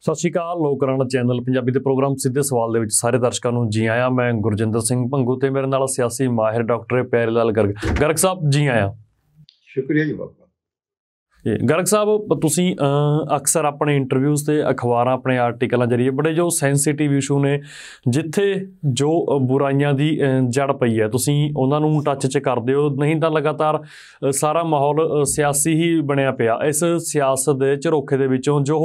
ਸਤਿ ਸ਼੍ਰੀ ਅਕਾਲ ਲੋਕਰਾਣਾ ਚੈਨਲ ਪੰਜਾਬੀ ਦੇ ਪ੍ਰੋਗਰਾਮ ਸਿੱਧੇ ਸਵਾਲ ਦੇ ਵਿੱਚ ਸਾਰੇ ਦਰਸ਼ਕਾਂ ਨੂੰ ਜੀ ਆਇਆਂ ਮੈਂ ਗੁਰਜਿੰਦਰ ਸਿੰਘ ਭੰਗੂ ਤੇ ਮੇਰੇ ਨਾਲ ਸਿਆਸੀ ਮਾਹਿਰ ਡਾਕਟਰ ਪਿਆਰੇਲਾਲ ਗਰਗ ਗਰਗ ਸਾਹਿਬ ਜੀ ਆਇਆਂ ਸ਼ੁਕਰੀਆ ਜੀ ਬਾਬਾ ਗਰਗ ਸਾਹਿਬ ਤੁਸੀਂ ਅਕਸਰ ਆਪਣੇ ਇੰਟਰਵਿਊਜ਼ ਤੇ ਅਖਬਾਰਾਂ ਆਪਣੇ ਆਰਟੀਕਲਾਂ ਜਰੀਏ ਬੜੇ ਜੋ ਸੈਂਸਿਟਿਵ ਇਸ਼ੂ ਨੇ ਜਿੱਥੇ ਜੋ ਬੁਰਾਈਆਂ ਦੀ ਜੜ ਪਈ ਹੈ ਤੁਸੀਂ ਉਹਨਾਂ ਨੂੰ ਟੱਚ 'ਚ ਕਰਦੇ ਹੋ ਨਹੀਂ ਤਾਂ ਲਗਾਤਾਰ ਸਾਰਾ ਮਾਹੌਲ ਸਿਆਸੀ ਹੀ ਬਣਿਆ ਪਿਆ ਇਸ ਸਿਆਸਤ ਦੇ ਝਰੋਖੇ ਦੇ ਵਿੱਚੋਂ ਜੋ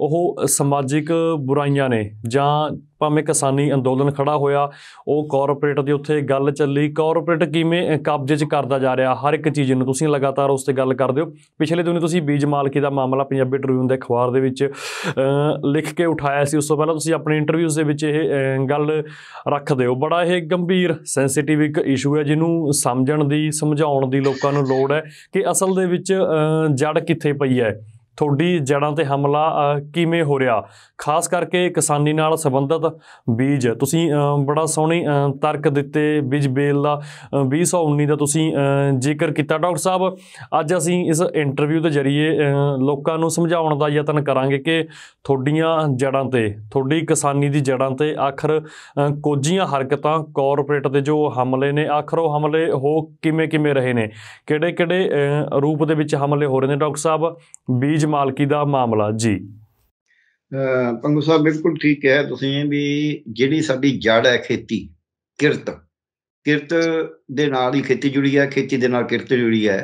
ਉਹ ਸਮਾਜਿਕ ਬੁਰਾਈਆਂ ਨੇ ਜਾਂ ਭਾਵੇਂ ਕਿਸਾਨੀ ਅੰਦੋਲਨ ਖੜਾ ਹੋਇਆ ਉਹ ਕਾਰਪੋਰੇਟ ਦੇ ਉੱਤੇ ਗੱਲ ਚੱਲੀ ਕਾਰਪੋਰੇਟ ਕਿਵੇਂ ਕਬਜ਼ੇ 'ਚ ਕਰਦਾ ਜਾ ਰਿਹਾ ਹਰ ਇੱਕ ਚੀਜ਼ ਨੂੰ ਤੁਸੀਂ ਲਗਾਤਾਰ ਉਸ ਤੇ ਗੱਲ ਕਰਦੇ ਹੋ ਪਿਛਲੇ ਦਿਨ ਤੁਸੀਂ ਬੀਜ ਮਾਲਕੀ ਦਾ ਮਾਮਲਾ ਪੰਜਾਬੀ ਟ੍ਰਿਬਿਊਨ ਦੇ ਅਖਬਾਰ ਦੇ ਵਿੱਚ ਲਿਖ ਕੇ ਉਠਾਇਆ ਸੀ ਉਸ ਤੋਂ ਪਹਿਲਾਂ ਤੁਸੀਂ ਆਪਣੇ ਇੰਟਰਵਿਊਜ਼ ਦੇ ਵਿੱਚ ਇਹ ਗੱਲ ਰੱਖਦੇ ਹੋ ਬੜਾ ਇਹ ਗੰਭੀਰ ਸੈਂਸਿਟਿਵ ਇੱਕ ਇਸ਼ੂ ਹੈ ਜਿਹਨੂੰ ਸਮਝਣ ਦੀ ਸਮਝਾਉਣ ਦੀ ਲੋਕਾਂ ਨੂੰ ਲੋੜ ਹੈ ਕਿ ਅਸਲ ਦੇ ਵਿੱਚ ਜੜ ਕਿੱਥੇ ਪਈ ਹੈ ਤੁਹਾਡੀ ਜੜਾਂ ਤੇ ਹਮਲਾ ਕਿਵੇਂ ਹੋ ਰਿਹਾ ਖਾਸ ਕਰਕੇ ਕਿਸਾਨੀ ਨਾਲ ਸੰਬੰਧਿਤ ਬੀਜ ਤੁਸੀਂ ਬੜਾ ਸੋਹਣੀ ਤਰਕ ਦਿੱਤੇ ਬੀਜ ਬੇਲ ਦਾ 2019 ਦਾ ਤੁਸੀਂ ਜ਼ਿਕਰ ਕੀਤਾ ਡਾਕਟਰ ਸਾਹਿਬ ਅੱਜ ਅਸੀਂ ਇਸ ਇੰਟਰਵਿਊ ਦੇ ਜ਼ਰੀਏ ਲੋਕਾਂ ਨੂੰ ਸਮਝਾਉਣ ਦਾ ਯਤਨ ਕਰਾਂਗੇ ਕਿ ਤੁਹਾਡੀਆਂ ਜੜਾਂ ਤੇ ਤੁਹਾਡੀ ਕਿਸਾਨੀ ਦੀ ਜੜਾਂ ਤੇ ਆਖਰ ਕੋਝੀਆਂ ਹਰਕਤਾਂ ਕਾਰਪੋਰੇਟ ਦੇ ਜੋ ਹਮਲੇ ਨੇ ਆਖਰ ਉਹ ਹਮਲੇ ਹੋ ਕਿਵੇਂ ਕਿਵੇਂ ਰਹੇ ਨੇ ਕਿਹੜੇ ਕਿਹੜੇ ਰੂਪ ਦੇ ਵਿੱਚ ਹਮਲੇ ਹੋ ਰਹੇ ਨੇ ਡਾਕਟਰ ਸਾਹਿਬ ਤਜਵੀਜ਼ ਮਾਲਕੀ ਦਾ ਮਾਮਲਾ ਜੀ ਪੰਗੂ ਸਾਹਿਬ ਬਿਲਕੁਲ ਠੀਕ ਹੈ ਤੁਸੀਂ ਵੀ ਜਿਹੜੀ ਸਾਡੀ ਜੜ ਹੈ ਖੇਤੀ ਕਿਰਤ ਕਿਰਤ ਦੇ ਨਾਲ ਹੀ ਖੇਤੀ ਜੁੜੀ ਹੈ ਖੇਤੀ ਦੇ ਨਾਲ ਕਿਰਤ ਜੁੜੀ ਹੈ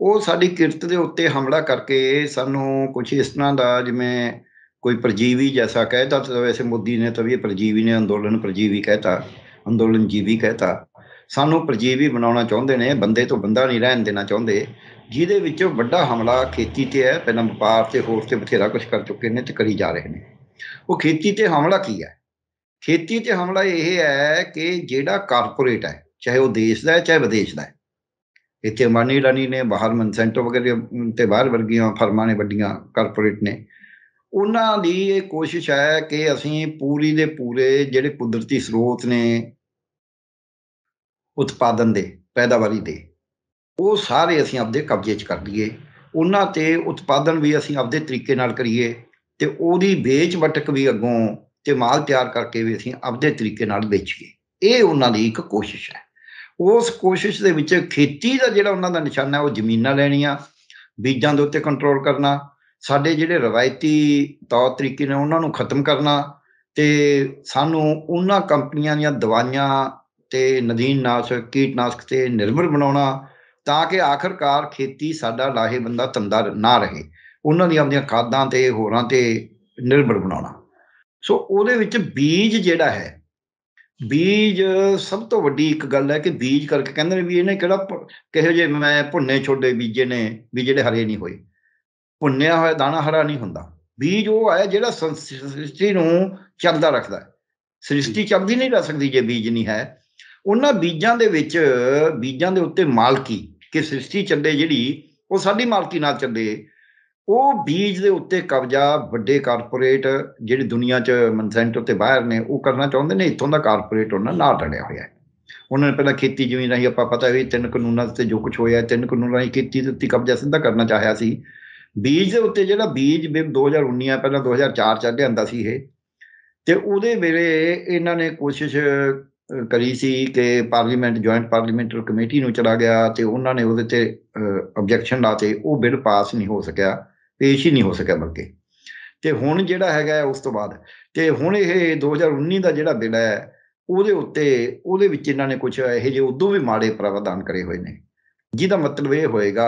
ਉਹ ਸਾਡੀ ਕਿਰਤ ਦੇ ਉੱਤੇ ਹਮਲਾ ਕਰਕੇ ਸਾਨੂੰ ਕੁਝ ਇਸ ਤਰ੍ਹਾਂ ਦਾ ਜਿਵੇਂ ਕੋਈ ਪ੍ਰਜੀਵੀ ਜੈਸਾ ਕਹਿਤਾ ਤਾਂ ਵੈਸੇ ਮੋਦੀ ਨੇ ਤਾਂ ਵੀ ਪ੍ਰਜੀਵੀ ਨੇ ਅੰਦੋਲਨ ਪ੍ਰਜੀਵੀ ਕਹਿਤਾ ਅੰਦੋਲਨ ਜੀਵੀ ਕਹਿਤਾ ਸਾਨੂੰ ਪ੍ਰਜੀਵੀ ਬਣਾਉਣਾ ਚਾਹੁੰਦੇ ਨੇ ਬੰਦੇ ਤੋਂ ਬੰਦਾ ਨਹੀਂ ਰਹਿਣ ਦੇਣਾ ਚਾਹੁੰਦੇ ਜਿਹਦੇ ਵਿੱਚੋਂ ਵੱਡਾ ਹਮਲਾ ਖੇਤੀ ਤੇ ਹੈ ਪਹਿਲਾਂ ਵਪਾਰ ਤੇ ਹੋਰ ਤੇ ਬਥੇਰਾ ਕੁਝ ਕਰ ਚੁੱਕੇ ਨੇ ਤੇ ਕਰੀ ਜਾ ਰਹੇ ਨੇ ਉਹ ਖੇਤੀ ਤੇ ਹਮਲਾ ਕੀ ਹੈ ਖੇਤੀ ਤੇ ਹਮਲਾ ਇਹ ਹੈ ਕਿ ਜਿਹੜਾ ਕਾਰਪੋਰੇਟ ਹੈ ਚਾਹੇ ਉਹ ਦੇਸ਼ ਦਾ ਹੈ ਚਾਹੇ ਵਿਦੇਸ਼ ਦਾ ਹੈ ਇੱਥੇ ਮਾਨੀ ਲਾਨੀ ਨੇ ਬਾਹਰ ਮਨਸੈਂਟੋ ਵਗੈਰੇ ਤੇ ਬਾਹਰ ਵਰਗੀਆਂ ਫਰਮਾਂ ਨੇ ਵੱਡੀਆਂ ਕਾਰਪੋਰੇਟ ਨੇ ਉਹਨਾਂ ਦੀ ਇਹ ਕੋਸ਼ਿਸ਼ ਹੈ ਕਿ ਅਸੀਂ ਪੂਰੀ ਦੇ ਪੂਰੇ ਜਿਹੜੇ ਕੁਦਰਤੀ ਸਰੋਤ ਨੇ ਉਤਪਾਦਨ ਦੇ ਪੈਦਾਵਾਰੀ ਦੇ ਉਹ ਸਾਰੇ ਅਸੀਂ ਆਪਦੇ ਕਬਜ਼ੇ 'ਚ ਕਰ ਲਈਏ ਉਹਨਾਂ ਤੇ ਉਤਪਾਦਨ ਵੀ ਅਸੀਂ ਆਪਦੇ ਤਰੀਕੇ ਨਾਲ ਕਰੀਏ ਤੇ ਉਹਦੀ ਵੇਚ ਵਟਕ ਵੀ ਅੱਗੋਂ ਤੇ ਮਾਲ ਤਿਆਰ ਕਰਕੇ ਵੀ ਅਸੀਂ ਆਪਦੇ ਤਰੀਕੇ ਨਾਲ ਵੇਚੀਏ ਇਹ ਉਹਨਾਂ ਦੀ ਇੱਕ ਕੋਸ਼ਿਸ਼ ਹੈ ਉਸ ਕੋਸ਼ਿਸ਼ ਦੇ ਵਿੱਚ ਖੇਤੀ ਦਾ ਜਿਹੜਾ ਉਹਨਾਂ ਦਾ ਨਿਸ਼ਾਨਾ ਹੈ ਉਹ ਜ਼ਮੀਨਾਂ ਲੈਣੀਆਂ ਬੀਜਾਂ ਦੇ ਉੱਤੇ ਕੰਟਰੋਲ ਕਰਨਾ ਸਾਡੇ ਜਿਹੜੇ ਰਵਾਇਤੀ ਤੌਰ ਤਰੀਕੇ ਨੇ ਉਹਨਾਂ ਨੂੰ ਖਤਮ ਕਰਨਾ ਤੇ ਸਾਨੂੰ ਉਹਨਾਂ ਕੰਪਨੀਆਂ ਦੀਆਂ ਦਵਾਈਆਂ ਤੇ ਨਦੀਨ ਨਾਸ਼ਕ ਕੀਟਨਾਸ਼ਕ ਤੇ ਨਿਰਭਰ ਬਣਾਉਣਾ ਤਾਂ ਕਿ ਆਖਰਕਾਰ ਖੇਤੀ ਸਾਡਾ ਲਾਹੇਵੰਦਾ ਧੰਦਾ ਨਾ ਰਹੇ ਉਹਨਾਂ ਦੀਆਂ ਆਪਣੀਆਂ ਖਾਦਾਂ ਤੇ ਹੋਰਾਂ ਤੇ ਨਿਰਭਰ ਬਣਾਉਣਾ ਸੋ ਉਹਦੇ ਵਿੱਚ ਬੀਜ ਜਿਹੜਾ ਹੈ ਬੀਜ ਸਭ ਤੋਂ ਵੱਡੀ ਇੱਕ ਗੱਲ ਹੈ ਕਿ ਬੀਜ ਕਰਕੇ ਕਹਿੰਦੇ ਨੇ ਵੀ ਇਹਨੇ ਕਿਹੜਾ ਕਿਹੋ ਜੇ ਮੈਂ ਭੁੰਨੇ ਛੋਡੇ ਬੀਜੇ ਨੇ ਵੀ ਜਿਹੜੇ ਹਰੇ ਨਹੀਂ ਹੋਏ ਭੁੰਨਿਆ ਹੋਇਆ ਦਾਣਾ ਹਰਾ ਨਹੀਂ ਹੁੰਦਾ ਬੀਜ ਉਹ ਹੈ ਜਿਹੜਾ ਸ੍ਰਿਸ਼ਟੀ ਨੂੰ ਚੱਲਦਾ ਰੱਖਦਾ ਹੈ ਸ੍ਰਿਸ਼ਟੀ ਚੱਲਦੀ ਨਹੀਂ ਰਹਿ ਸਕਦੀ ਜੇ ਬੀਜ ਨਹੀਂ ਹੈ ਉਹਨਾਂ ਬੀਜਾਂ ਦੇ ਵਿੱਚ ਬੀਜਾਂ ਦੇ ਉੱਤੇ ਮਾਲਕੀ ਕਿ ਸ੍ਰਿਸ਼ਟੀ ਚੱਲੇ ਜਿਹੜੀ ਉਹ ਸਾਡੀ ਮਾਲਕੀ ਨਾਲ ਚੱਲੇ ਉਹ ਬੀਜ ਦੇ ਉੱਤੇ ਕਬਜ਼ਾ ਵੱਡੇ ਕਾਰਪੋਰੇਟ ਜਿਹੜੀ ਦੁਨੀਆ 'ਚ ਮਨਸੈਂਟ ਤੇ ਬਾਹਰ ਨੇ ਉਹ ਕਰਨਾ ਚਾਹੁੰਦੇ ਨੇ ਇੱਥੋਂ ਦਾ ਕਾਰਪੋਰੇਟ ਉਹਨਾਂ ਨਾਲ ਟੜਿਆ ਹੋਇਆ ਹੈ ਉਹਨਾਂ ਨੇ ਪਹਿਲਾਂ ਖੇਤੀ ਜ਼ਮੀਨ ਰਹੀ ਆਪਾਂ ਪਤਾ ਵੀ ਤਿੰਨ ਕਾਨੂੰਨਾਂ ਤੇ ਜੋ ਕੁਝ ਹੋਇਆ ਤਿੰਨ ਕਾਨੂੰਨਾਂ ਰਹੀ ਖੇਤੀ ਦੇ ਉੱਤੇ ਕਬਜ਼ਾ ਸਿੱਧਾ ਕਰਨਾ ਚਾਹਿਆ ਸੀ ਬੀਜ ਦੇ ਉੱਤੇ ਜਿਹੜਾ ਬੀਜ ਬਿਲ 2019 ਆ ਪਹਿਲਾਂ 2004 ਚ ਹੁੰਦਾ ਸੀ ਇਹ ਤੇ ਉਹਦੇ ਵੇਲੇ ਇਹਨਾਂ ਨੇ ਕੋਸ਼ਿਸ਼ ਕਰੀ ਸੀ ਕਿ ਪਾਰਲੀਮੈਂਟ ਜੁਆਇੰਟ ਪਾਰਲੀਮੈਂਟਰੀ ਕਮੇਟੀ ਨੂੰ ਚਲਾ ਗਿਆ ਤੇ ਉਹਨਾਂ ਨੇ ਉਹਦੇ ਤੇ ਆਬਜੈਕਸ਼ਨ ਲਾਤੇ ਉਹ ਬਿੱਲ ਪਾਸ ਨਹੀਂ ਹੋ ਸਕਿਆ ਪੇਸ਼ ਹੀ ਨਹੀਂ ਹੋ ਸਕਿਆ ਬਲਕਿ ਤੇ ਹੁਣ ਜਿਹੜਾ ਹੈਗਾ ਉਸ ਤੋਂ ਬਾਅਦ ਤੇ ਹੁਣ ਇਹ 2019 ਦਾ ਜਿਹੜਾ ਬਿੱਲ ਹੈ ਉਹਦੇ ਉੱਤੇ ਉਹਦੇ ਵਿੱਚ ਇਹਨਾਂ ਨੇ ਕੁਝ ਇਹੋ ਜਿਹੇ ਉਦੋਂ ਵੀ ਮਾੜੇ ਪ੍ਰਵਧਾਨ ਕਰੇ ਹੋਏ ਨੇ ਜਿਹਦਾ ਮਤਲਬ ਇਹ ਹੋਏਗਾ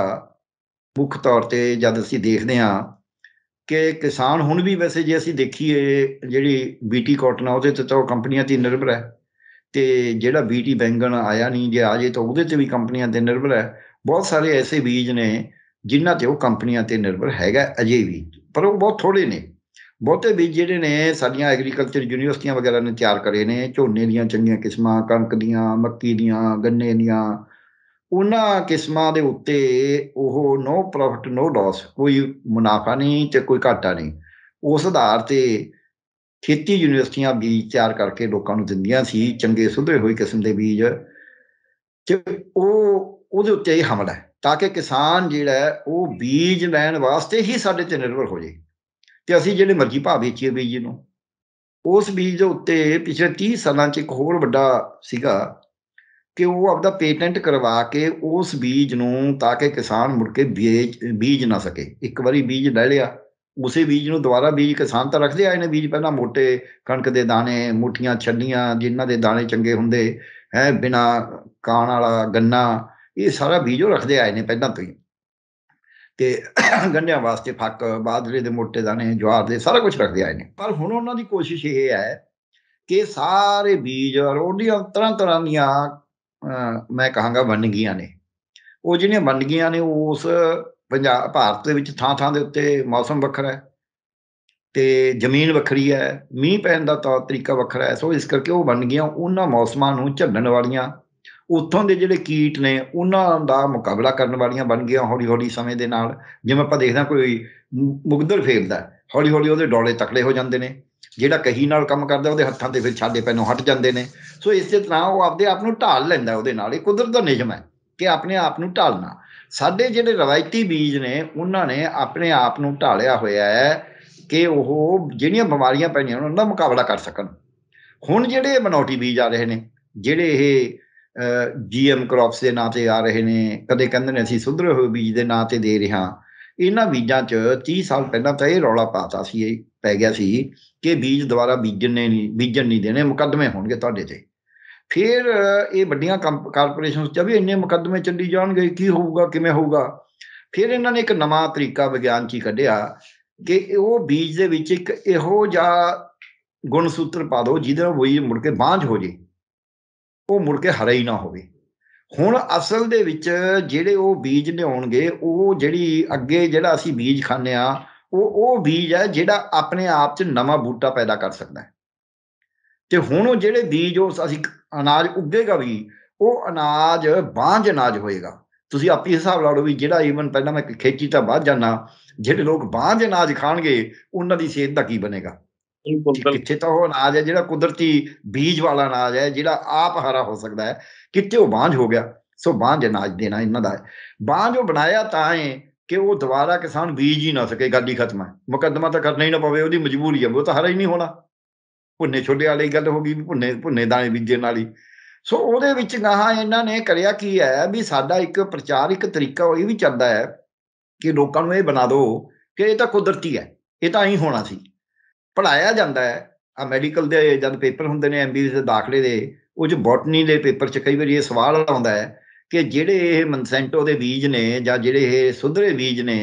ਮੁੱਖ ਤੌਰ ਤੇ ਜਦ ਅਸੀਂ ਦੇਖਦੇ ਹਾਂ ਕਿ ਕਿਸਾਨ ਹੁਣ ਵੀ ਵੈਸੇ ਜੇ ਅਸੀਂ ਦੇਖੀਏ ਜਿਹੜੀ ਬੀਟੀ ਕਾਟਨ ਆ ਉਹਦੇ ਤੇ ਤਾਂ ਕੰਪਨੀਆਂ ਤੇ ਨਿਰਭਰ ਹੈ ਤੇ ਜਿਹੜਾ ਬੀਟੀ ਬੈਂਗਣ ਆਇਆ ਨਹੀਂ ਜੇ ਆ ਜੇ ਤਾਂ ਉਹਦੇ ਤੇ ਵੀ ਕੰਪਨੀਆਂ ਤੇ ਨਿਰਭਰ ਹੈ ਬਹੁਤ ਸਾਰੇ ਐਸੇ ਬੀਜ ਨੇ ਜਿਨ੍ਹਾਂ ਤੇ ਉਹ ਕੰਪਨੀਆਂ ਤੇ ਨਿਰਭਰ ਹੈਗਾ ਅਜੇ ਵੀ ਪਰ ਉਹ ਬਹੁਤ ਥੋੜੇ ਨੇ ਬਹੁਤੇ ਬੀਜ ਜਿਹੜੇ ਨੇ ਸਾਡੀਆਂ ਐਗਰੀਕਲਚਰ ਯੂਨੀਵਰਸਿਟੀਆਂ ਵਗੈਰਾ ਨੇ ਤਿਆਰ ਕਰੇ ਨੇ ਝੋਨੇ ਦੀਆਂ ਚੰਗੀਆਂ ਕਿਸਮਾਂ ਕਣਕ ਦੀਆਂ ਮੱਕੀ ਦੀਆਂ ਗੰਨੇ ਦੀਆਂ ਉਹਨਾਂ ਕਿਸਮਾਂ ਦੇ ਉੱਤੇ ਉਹ ਨੋ ਪ੍ਰੋਫਿਟ ਨੋ ਲਾਸ ਕੋਈ ਮੁਨਾਫਾ ਨਹੀਂ ਤੇ ਕੋਈ ਘਾਟਾ ਨਹੀਂ ਉਸ ਆਧਾਰ ਤੇ ਖੇਤੀ ਯੂਨੀਵਰਸਿਟੀਆਂ ਬੀਜ ਤਿਆਰ ਕਰਕੇ ਲੋਕਾਂ ਨੂੰ ਦਿੰਦੀਆਂ ਸੀ ਚੰਗੇ ਸੁਧਰੇ ਹੋਏ ਕਿਸਮ ਦੇ ਬੀਜ ਤੇ ਉਹ ਉਹਦੇ ਉੱਤੇ ਹੀ ਹਮਲਾ ਹੈ ਤਾਂ ਕਿ ਕਿਸਾਨ ਜਿਹੜਾ ਉਹ ਬੀਜ ਲੈਣ ਵਾਸਤੇ ਹੀ ਸਾਡੇ ਤੇ ਨਿਰਭਰ ਹੋ ਜਾਏ ਤੇ ਅਸੀਂ ਜਿਹੜੇ ਮਰਜ਼ੀ ਭਾਅ ਵੇਚੀਏ ਬੀਜ ਨੂੰ ਉਸ ਬੀਜ ਦੇ ਉੱਤੇ ਪਿਛਲੇ 30 ਸਾਲਾਂ 'ਚ ਇੱਕ ਹੋਰ ਵੱਡਾ ਸੀਗਾ ਕਿ ਉਹ ਆਪਦਾ ਪੇਟੈਂਟ ਕਰਵਾ ਕੇ ਉਸ ਬੀਜ ਨੂੰ ਤਾਂ ਕਿ ਕਿਸਾਨ ਮੁੜ ਕੇ ਬੀਜ ਨਾ ਸਕੇ ਇੱਕ ਵਾਰੀ ਬੀਜ ਲੈ ਲਿਆ ਉਸੇ ਬੀਜ ਨੂੰ ਦੁਬਾਰਾ ਬੀਜ ਕਿਸਾਨ ਤਾਂ ਰੱਖਦੇ ਆਏ ਨੇ ਬੀਜ ਪਹਿਲਾਂ ਮੋਟੇ ਕਣਕ ਦੇ ਦਾਣੇ ਮੁੱਠੀਆਂ ਛੱਡੀਆਂ ਜਿਨ੍ਹਾਂ ਦੇ ਦਾਣੇ ਚੰਗੇ ਹੁੰਦੇ ਹੈ ਬਿਨਾ ਕਾਣ ਵਾਲਾ ਗੰਨਾ ਇਹ ਸਾਰਾ ਬੀਜ ਉਹ ਰੱਖਦੇ ਆਏ ਨੇ ਪਹਿਲਾਂ ਤੋਂ ਹੀ ਤੇ ਗੰਨਿਆਂ ਵਾਸਤੇ ਫੱਕ ਬਾਦਲੇ ਦੇ ਮੋਟੇ ਦਾਣੇ ਜਵਾਰ ਦੇ ਸਾਰਾ ਕੁਝ ਰੱਖਦੇ ਆਏ ਨੇ ਪਰ ਹੁਣ ਉਹਨਾਂ ਦੀ ਕੋਸ਼ਿਸ਼ ਇਹ ਹੈ ਕਿ ਸਾਰੇ ਬੀਜ ਔਰ ਉਹਦੀਆਂ ਤਰ੍ਹਾਂ ਤਰ੍ਹਾਂ ਦੀਆਂ ਮੈਂ ਕਹਾਂਗਾ ਗਈਆਂ ਨੇ ਉਹ ਜਿਹੜੀਆਂ ਗਈਆਂ ਨੇ ਉਸ ਪੰਜਾਬ ਭਾਰਤ ਦੇ ਵਿੱਚ ਥਾਂ-ਥਾਂ ਦੇ ਉੱਤੇ ਮੌਸਮ ਵੱਖਰਾ ਹੈ ਤੇ ਜ਼ਮੀਨ ਵੱਖਰੀ ਹੈ ਮੀਂਹ ਪੈਣ ਦਾ ਤੌਰ ਤਰੀਕਾ ਵੱਖਰਾ ਹੈ ਸੋ ਇਸ ਕਰਕੇ ਉਹ ਬਣ ਗਿਆ ਉਹਨਾਂ ਮੌਸਮਾਂ ਨੂੰ ਝੱਲਣ ਵਾਲੀਆਂ ਉੱਥੋਂ ਦੇ ਜਿਹੜੇ ਕੀਟ ਨੇ ਉਹਨਾਂ ਦਾ ਮੁਕਾਬਲਾ ਕਰਨ ਵਾਲੀਆਂ ਬਣ ਗਿਆ ਹੌਲੀ-ਹੌਲੀ ਸਮੇਂ ਦੇ ਨਾਲ ਜਿਵੇਂ ਆਪਾਂ ਦੇਖਦਾ ਕੋਈ ਮੁਗਦਰ ਫੇਰਦਾ ਹੌਲੀ-ਹੌਲੀ ਉਹਦੇ ਡੋਲੇ ਤਕੜੇ ਹੋ ਜਾਂਦੇ ਨੇ ਜਿਹੜਾ ਕਹੀ ਨਾਲ ਕੰਮ ਕਰਦਾ ਉਹਦੇ ਹੱਥਾਂ ਤੇ ਫਿਰ ਛਾਡੇ ਪੈਨੋਂ ਹਟ ਜਾਂਦੇ ਨੇ ਸੋ ਇਸੇ ਤਰ੍ਹਾਂ ਉਹ ਆਪਦੇ ਆਪ ਨੂੰ ਢਾਲ ਲੈਂਦਾ ਉਹਦੇ ਨਾਲ ਇਹ ਕੁਦਰਤ ਦਾ ਨਿਯਮ ਹੈ ਕਿ ਆਪਣੇ ਆਪ ਨੂੰ ਢਾਲਣਾ ਸਾਡੇ ਜਿਹੜੇ ਰਵਾਇਤੀ ਬੀਜ ਨੇ ਉਹਨਾਂ ਨੇ ਆਪਣੇ ਆਪ ਨੂੰ ਢਾਲਿਆ ਹੋਇਆ ਹੈ ਕਿ ਉਹ ਜਿਹੜੀਆਂ ਬਿਮਾਰੀਆਂ ਪੈਣੀਆਂ ਉਹਨਾਂ ਦਾ ਮੁਕਾਬਲਾ ਕਰ ਸਕਣ ਹੁਣ ਜਿਹੜੇ ਬਨੌਟੀ ਬੀਜ ਆ ਰਹੇ ਨੇ ਜਿਹੜੇ ਇਹ ਜੀਐਮ ਕ੍ਰੌਪਸ ਦੇ ਨਾਂ ਤੇ ਆ ਰਹੇ ਨੇ ਕਦੇ ਕਹਿੰਦੇ ਨੇ ਅਸੀਂ ਸੁਧਰੇ ਹੋਏ ਬੀਜ ਦੇ ਨਾਂ ਤੇ ਦੇ ਰਿਹਾ ਇਹਨਾਂ ਬੀਜਾਂ 'ਚ 30 ਸਾਲ ਪਹਿਲਾਂ ਤਾਂ ਇਹ ਰੌਲਾ ਪਾਤਾ ਸੀ ਇਹ ਪੈ ਗਿਆ ਸੀ ਕਿ ਬੀਜ ਦੁਆਰਾ ਬੀਜਣ ਨਹੀਂ ਬੀਜਣ ਨਹੀਂ ਦੇਣੇ ਮੁਕੱਦਮੇ ਹੋਣਗੇ ਤੁਹਾਡੇ ਤੇ ਫਿਰ ਇਹ ਵੱਡੀਆਂ ਕਾਰਪੋਰੇਸ਼ਨਸ ਚ ਵੀ ਇੰਨੇ ਮੁਕੱਦਮੇ ਚੱਲੀ ਜਾਣਗੇ ਕੀ ਹੋਊਗਾ ਕਿਵੇਂ ਹੋਊਗਾ ਫਿਰ ਇਹਨਾਂ ਨੇ ਇੱਕ ਨਵਾਂ ਤਰੀਕਾ ਵਿਗਿਆਨ ਕੀ ਕੱਢਿਆ ਕਿ ਉਹ ਬੀਜ ਦੇ ਵਿੱਚ ਇੱਕ ਇਹੋ ਜਿਹਾ ਗੁਣ ਸੂਤਰ ਪਾ ਦਿਓ ਜਿਹਦੇ ਨਾਲ ਬੀਜ ਮੁੜ ਕੇ ਬਾਝ ਹੋ ਜੇ ਉਹ ਮੁੜ ਕੇ ਹਰਾ ਹੀ ਨਾ ਹੋਵੇ ਹੁਣ ਅਸਲ ਦੇ ਵਿੱਚ ਜਿਹੜੇ ਉਹ ਬੀਜ ਲਿਆਉਣਗੇ ਉਹ ਜਿਹੜੀ ਅੱਗੇ ਜਿਹੜਾ ਅਸੀਂ ਬੀਜ ਖਾਂਦੇ ਆ ਉਹ ਉਹ ਬੀਜ ਹੈ ਜਿਹੜਾ ਆਪਣੇ ਆਪ 'ਚ ਨਵਾਂ ਬੂਟਾ ਪੈਦਾ ਕਰ ਸਕਦਾ ਹੈ ਤੇ ਹੁਣ ਉਹ ਜਿਹੜੇ ਬੀਜ ਉਸ ਅਸੀਂ ਅਨਾਜ ਉੱਗੇਗਾ ਵੀ ਉਹ ਅਨਾਜ ਬਾਂਝ ਅਨਾਜ ਹੋਏਗਾ ਤੁਸੀਂ ਆਪੀ ਹਿਸਾਬ ਲਾ ਲਓ ਵੀ ਜਿਹੜਾ ਈਵਨ ਪਹਿਲਾਂ ਮੈਂ ਖੇਤੀ ਤਾਂ ਬਾਅਦ ਜਾਣਾ ਜਿਹੜੇ ਲੋਕ ਬਾਂਝ ਅਨਾਜ ਖਾਣਗੇ ਉਹਨਾਂ ਦੀ ਸਿਹਤ ਦਾ ਕੀ ਬਣੇਗਾ ਕਿੱਥੇ ਤਾਂ ਉਹ ਅਨਾਜ ਹੈ ਜਿਹੜਾ ਕੁਦਰਤੀ ਬੀਜ ਵਾਲਾ ਅਨਾਜ ਹੈ ਜਿਹੜਾ ਆਪ ਹਰਾ ਹੋ ਸਕਦਾ ਹੈ ਕਿੱਥੇ ਉਹ ਬਾਂਝ ਹੋ ਗਿਆ ਸੋ ਬਾਂਝ ਅਨਾਜ ਦੇਣਾ ਇਹਨਾਂ ਦਾ ਹੈ ਬਾਂਝ ਉਹ ਬਣਾਇਆ ਤਾਂ ਹੈ ਕਿ ਉਹ ਦੁਬਾਰਾ ਕਿਸਾਨ ਬੀਜ ਹੀ ਨਾ ਸਕੇ ਗੱਲ ਹੀ ਖਤਮ ਹੈ ਮੁਕੱਦਮਾ ਤਾਂ ਕਰਨਾ ਹੀ ਨਾ ਪਵੇ ਉਹਦੀ ਮਜਬੂਰੀ ਹੈ ਉਹ ਤਾਂ ਹਰਾ ਹੀ ਨਹੀਂ ਹੋਣਾ ਭੁੰਨੇ ਛੋਲੇ ਵਾਲੀ ਗੱਲ ਹੋ ਗਈ ਭੁੰਨੇ ਭੁੰਨੇ ਦਾਣੇ ਬੀਜਣ ਵਾਲੀ ਸੋ ਉਹਦੇ ਵਿੱਚ ਨਾ ਇਹਨਾਂ ਨੇ ਕਰਿਆ ਕੀ ਹੈ ਵੀ ਸਾਡਾ ਇੱਕ ਪ੍ਰਚਾਰ ਇੱਕ ਤਰੀਕਾ ਉਹ ਇਹ ਵੀ ਚੱਲਦਾ ਹੈ ਕਿ ਲੋਕਾਂ ਨੂੰ ਇਹ ਬਣਾ ਦੋ ਕਿ ਇਹ ਤਾਂ ਕੁਦਰਤੀ ਹੈ ਇਹ ਤਾਂ ਹੀ ਹੋਣਾ ਸੀ ਪੜਾਇਆ ਜਾਂਦਾ ਹੈ ਆ ਮੈਡੀਕਲ ਦੇ ਜਦ ਪੇਪਰ ਹੁੰਦੇ ਨੇ ਐਮਬੀਬੀਐਸ ਦੇ ਦਾਖਲੇ ਦੇ ਉਹ ਚ ਬੋਟਨੀ ਦੇ ਪੇਪਰ ਚ ਕਈ ਵਾਰੀ ਇਹ ਸਵਾਲ ਆਉਂਦਾ ਹੈ ਕਿ ਜਿਹੜੇ ਇਹ ਮਨਸੈਂਟੋ ਦੇ ਬੀਜ ਨੇ ਜਾਂ ਜਿਹੜੇ ਇਹ ਸੁਧਰੇ ਬੀਜ ਨੇ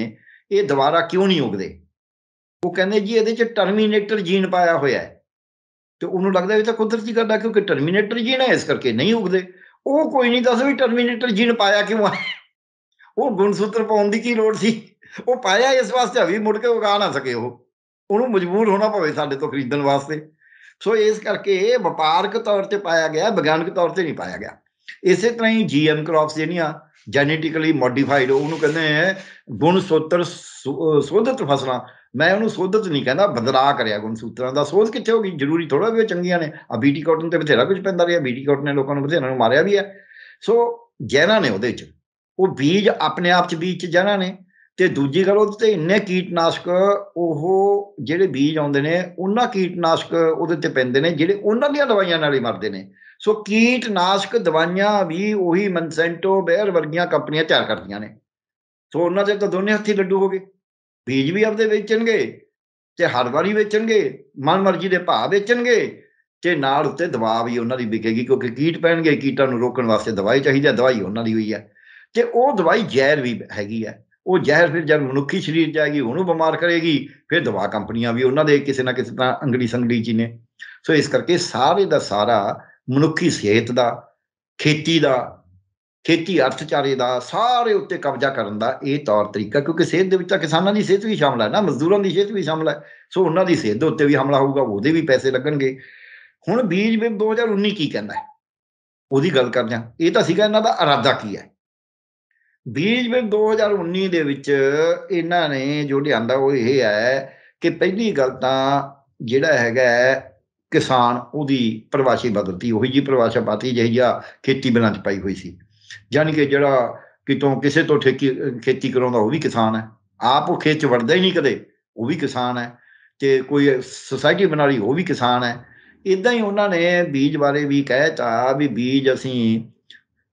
ਇਹ ਦੁਬਾਰਾ ਕਿਉਂ ਨਹੀਂ ਉਗਦੇ ਉਹ ਕਹਿੰਦੇ ਜੀ ਇਹਦੇ ਚ ਟਰਮੀਨੇਟਰ ਜੀਨ ਪਾਇਆ ਹੋਇਆ ਹੈ ਤੇ ਉਹਨੂੰ ਲੱਗਦਾ ਇਹ ਤਾਂ ਕੁਦਰਤੀ ਗੱਲ ਆ ਕਿਉਂਕਿ ਟਰਮੀਨੇਟਰ ਜੀ ਨਾ ਇਸ ਕਰਕੇ ਨਹੀਂ ਉਗਦੇ ਉਹ ਕੋਈ ਨਹੀਂ ਦੱਸ ਵੀ ਟਰਮੀਨੇਟਰ ਜੀਨ ਪਾਇਆ ਕਿਉਂ ਆ ਉਹ ਗੁਣਸੂਤਰ ਪਾਉਣ ਦੀ ਕੀ ਲੋੜ ਸੀ ਉਹ ਪਾਇਆ ਇਸ ਵਾਸਤੇ ਵੀ ਮੁੜ ਕੇ ਉਗਾ ਨਾ ਸਕੇ ਉਹ ਉਹਨੂੰ ਮਜਬੂਰ ਹੋਣਾ ਪਵੇ ਸਾਡੇ ਤੋਂ ਖਰੀਦਣ ਵਾਸਤੇ ਸੋ ਇਸ ਕਰਕੇ ਇਹ ਵਪਾਰਕ ਤੌਰ ਤੇ ਪਾਇਆ ਗਿਆ ਵਿਗਿਆਨਕ ਤੌਰ ਤੇ ਨਹੀਂ ਪਾਇਆ ਗਿਆ ਇਸੇ ਤਰ੍ਹਾਂ ਹੀ ਜੀਐਮ ਕ੍ਰੌਪਸ ਜਿਹੜੀਆਂ ਜੈਨੇਟਿਕਲੀ ਮੋਡੀਫਾਈਡ ਉਹਨੂੰ ਕਹਿੰਦੇ ਗੁਣਸੂਤਰ ਸੋਧਤ ਫਸਲਾਂ ਮੈਂ ਉਹਨੂੰ ਸੋਧਤ ਨਹੀਂ ਕਹਿੰਦਾ ਬਦਲਾ ਕਰਿਆ ਗੁਣਸੂਤਰਾਂ ਦਾ ਸੋਧ ਕਿੱਥੇ ਹੋ ਗਈ ਜ਼ਰੂਰੀ ਥੋੜਾ ਵੀ ਚੰਗੀਆਂ ਨੇ ਆ ਬੀਟੀ ਕਾਟਨ ਤੇ ਬਥੇਰਾ ਕੁਝ ਪੈਂਦਾ ਰਿਹਾ ਬੀਟੀ ਕਾਟਨ ਨੇ ਲੋਕਾਂ ਨੂੰ ਬਥੇਰਾ ਨੂੰ ਮਾਰਿਆ ਵੀ ਹੈ ਸੋ ਜੈਨਾ ਨੇ ਉਹਦੇ ਵਿੱਚ ਉਹ ਬੀਜ ਆਪਣੇ ਆਪ ਚ ਬੀਜ ਚ ਜੈਨਾ ਨੇ ਤੇ ਦੂਜੀ ਗੱਲ ਉਹਦੇ ਤੇ ਇੰਨੇ ਕੀਟਨਾਸ਼ਕ ਉਹ ਜਿਹੜੇ ਬੀਜ ਆਉਂਦੇ ਨੇ ਉਹਨਾਂ ਕੀਟਨਾਸ਼ਕ ਉਹਦੇ ਤੇ ਪੈਂਦੇ ਨੇ ਜਿਹੜੇ ਉਹਨਾਂ ਦੀਆਂ ਦਵਾਈਆਂ ਨਾਲ ਹੀ ਮਰਦੇ ਨੇ ਸੋ ਕੀਟਨਾਸ਼ਕ ਦਵਾਈਆਂ ਵੀ ਉਹੀ ਮਨਸੈਂਟੋ ਬੇਅਰ ਵਰਗੀਆਂ ਕੰਪਨੀਆਂ ਤਿਆਰ ਕਰਦੀਆਂ ਨੇ ਸੋ ਉਹਨਾਂ ਦੇ ਤਾਂ ਦੋਨੇ ਹੱਥੀ ਲੱਡੂ ਹੋ ਗਏ ਬੀਜ ਵੀ ਆਪਦੇ ਵੇਚਣਗੇ ਤੇ ਹਰ ਵਾਰੀ ਵੇਚਣਗੇ ਮਨਮਰਜ਼ੀ ਦੇ ਭਾਅ ਵੇਚਣਗੇ ਤੇ ਨਾਲ ਉੱਤੇ ਦਬਾਅ ਵੀ ਉਹਨਾਂ ਦੀ ਵਿਕੇਗੀ ਕਿਉਂਕਿ ਕੀਟ ਪੈਣਗੇ ਕੀਟਾਂ ਨੂੰ ਰੋਕਣ ਵਾਸਤੇ ਦਵਾਈ ਚਾਹੀਦੀ ਹੈ ਦਵਾਈ ਉਹਨਾਂ ਦੀ ਹੋਈ ਹੈ ਤੇ ਉਹ ਦਵਾਈ ਜ਼ਹਿਰ ਵੀ ਹੈਗੀ ਹੈ ਉਹ ਜ਼ਹਿਰ ਫਿਰ ਜਦ ਮਨੁੱਖੀ ਸਰੀਰ ਜਾਏਗੀ ਉਹਨੂੰ ਬਿਮਾਰ ਕਰੇਗੀ ਫਿਰ ਦਵਾ ਕੰਪਨੀਆਂ ਵੀ ਉਹਨਾਂ ਦੇ ਕਿਸੇ ਨਾ ਕਿਸੇ ਤਰ੍ਹਾਂ ਅੰਗੜੀ ਸੰਗੜੀ ਚ ਨੇ ਸੋ ਇਸ ਕਰਕੇ ਸਾਰੇ ਦਾ ਸਾਰਾ ਮਨੁੱਖੀ ਸਿਹਤ ਦਾ ਖੇਤੀ ਦਾ ਖੇਤੀ ਅਰਥਚਾਰੇ ਦਾ ਸਾਰੇ ਉੱਤੇ ਕਬਜ਼ਾ ਕਰਨ ਦਾ ਇਹ ਤੌਰ ਤਰੀਕਾ ਕਿਉਂਕਿ ਸਿਹਤ ਦੇ ਵਿੱਚ ਤਾਂ ਕਿਸਾਨਾਂ ਦੀ ਸਿਹਤ ਵੀ ਸ਼ਾਮਲ ਹੈ ਨਾ ਮਜ਼ਦੂਰਾਂ ਦੀ ਸਿਹਤ ਵੀ ਸ਼ਾਮਲ ਹੈ ਸੋ ਉਹਨਾਂ ਦੀ ਸਿਹਤ ਦੇ ਉੱਤੇ ਵੀ ਹਮਲਾ ਹੋਊਗਾ ਉਹਦੇ ਵੀ ਪੈਸੇ ਲੱਗਣਗੇ ਹੁਣ ਬੀਜ ਵਿਭ 2019 ਕੀ ਕਹਿੰਦਾ ਹੈ ਉਹਦੀ ਗੱਲ ਕਰਦੇ ਹਾਂ ਇਹ ਤਾਂ ਸੀਗਾ ਇਹਨਾਂ ਦਾ ਇਰਾਦਾ ਕੀ ਹੈ ਬੀਜ ਵਿਭ 2019 ਦੇ ਵਿੱਚ ਇਹਨਾਂ ਨੇ ਜੋ ਲਿਆਂਦਾ ਉਹ ਇਹ ਹੈ ਕਿ ਪਹਿਲੀ ਗੱਲ ਤਾਂ ਜਿਹੜਾ ਹੈਗਾ ਕਿਸਾਨ ਉਹਦੀ ਪ੍ਰਵਾਸੀ ਬਦਲਤੀ ਉਹੀ ਜੀ ਪਰਿਭਾਸ਼ਾ ਪਾਤੀ ਜਿਹੀ ਆ ਖੇਤੀ ਬਿਨਾਂ ਚ ਪਾਈ ਹੋਈ ਸੀ ਯਾਨੀ ਕਿ ਜਿਹੜਾ ਕਿਤੋਂ ਕਿਸੇ ਤੋਂ ਠੇਕੀ ਖੇਤੀ ਕਰਾਉਂਦਾ ਉਹ ਵੀ ਕਿਸਾਨ ਹੈ ਆਪ ਉਹ ਖੇਤ ਚ ਵੜਦਾ ਹੀ ਨਹੀਂ ਕਦੇ ਉਹ ਵੀ ਕਿਸਾਨ ਹੈ ਤੇ ਕੋਈ ਸੁਸਾਇਟੀ ਬਣਾ ਲਈ ਉਹ ਵੀ ਕਿਸਾਨ ਹੈ ਇਦਾਂ ਹੀ ਉਹਨਾਂ ਨੇ ਬੀਜ ਬਾਰੇ ਵੀ ਕਹਿਤਾ ਵੀ ਬੀਜ ਅਸੀਂ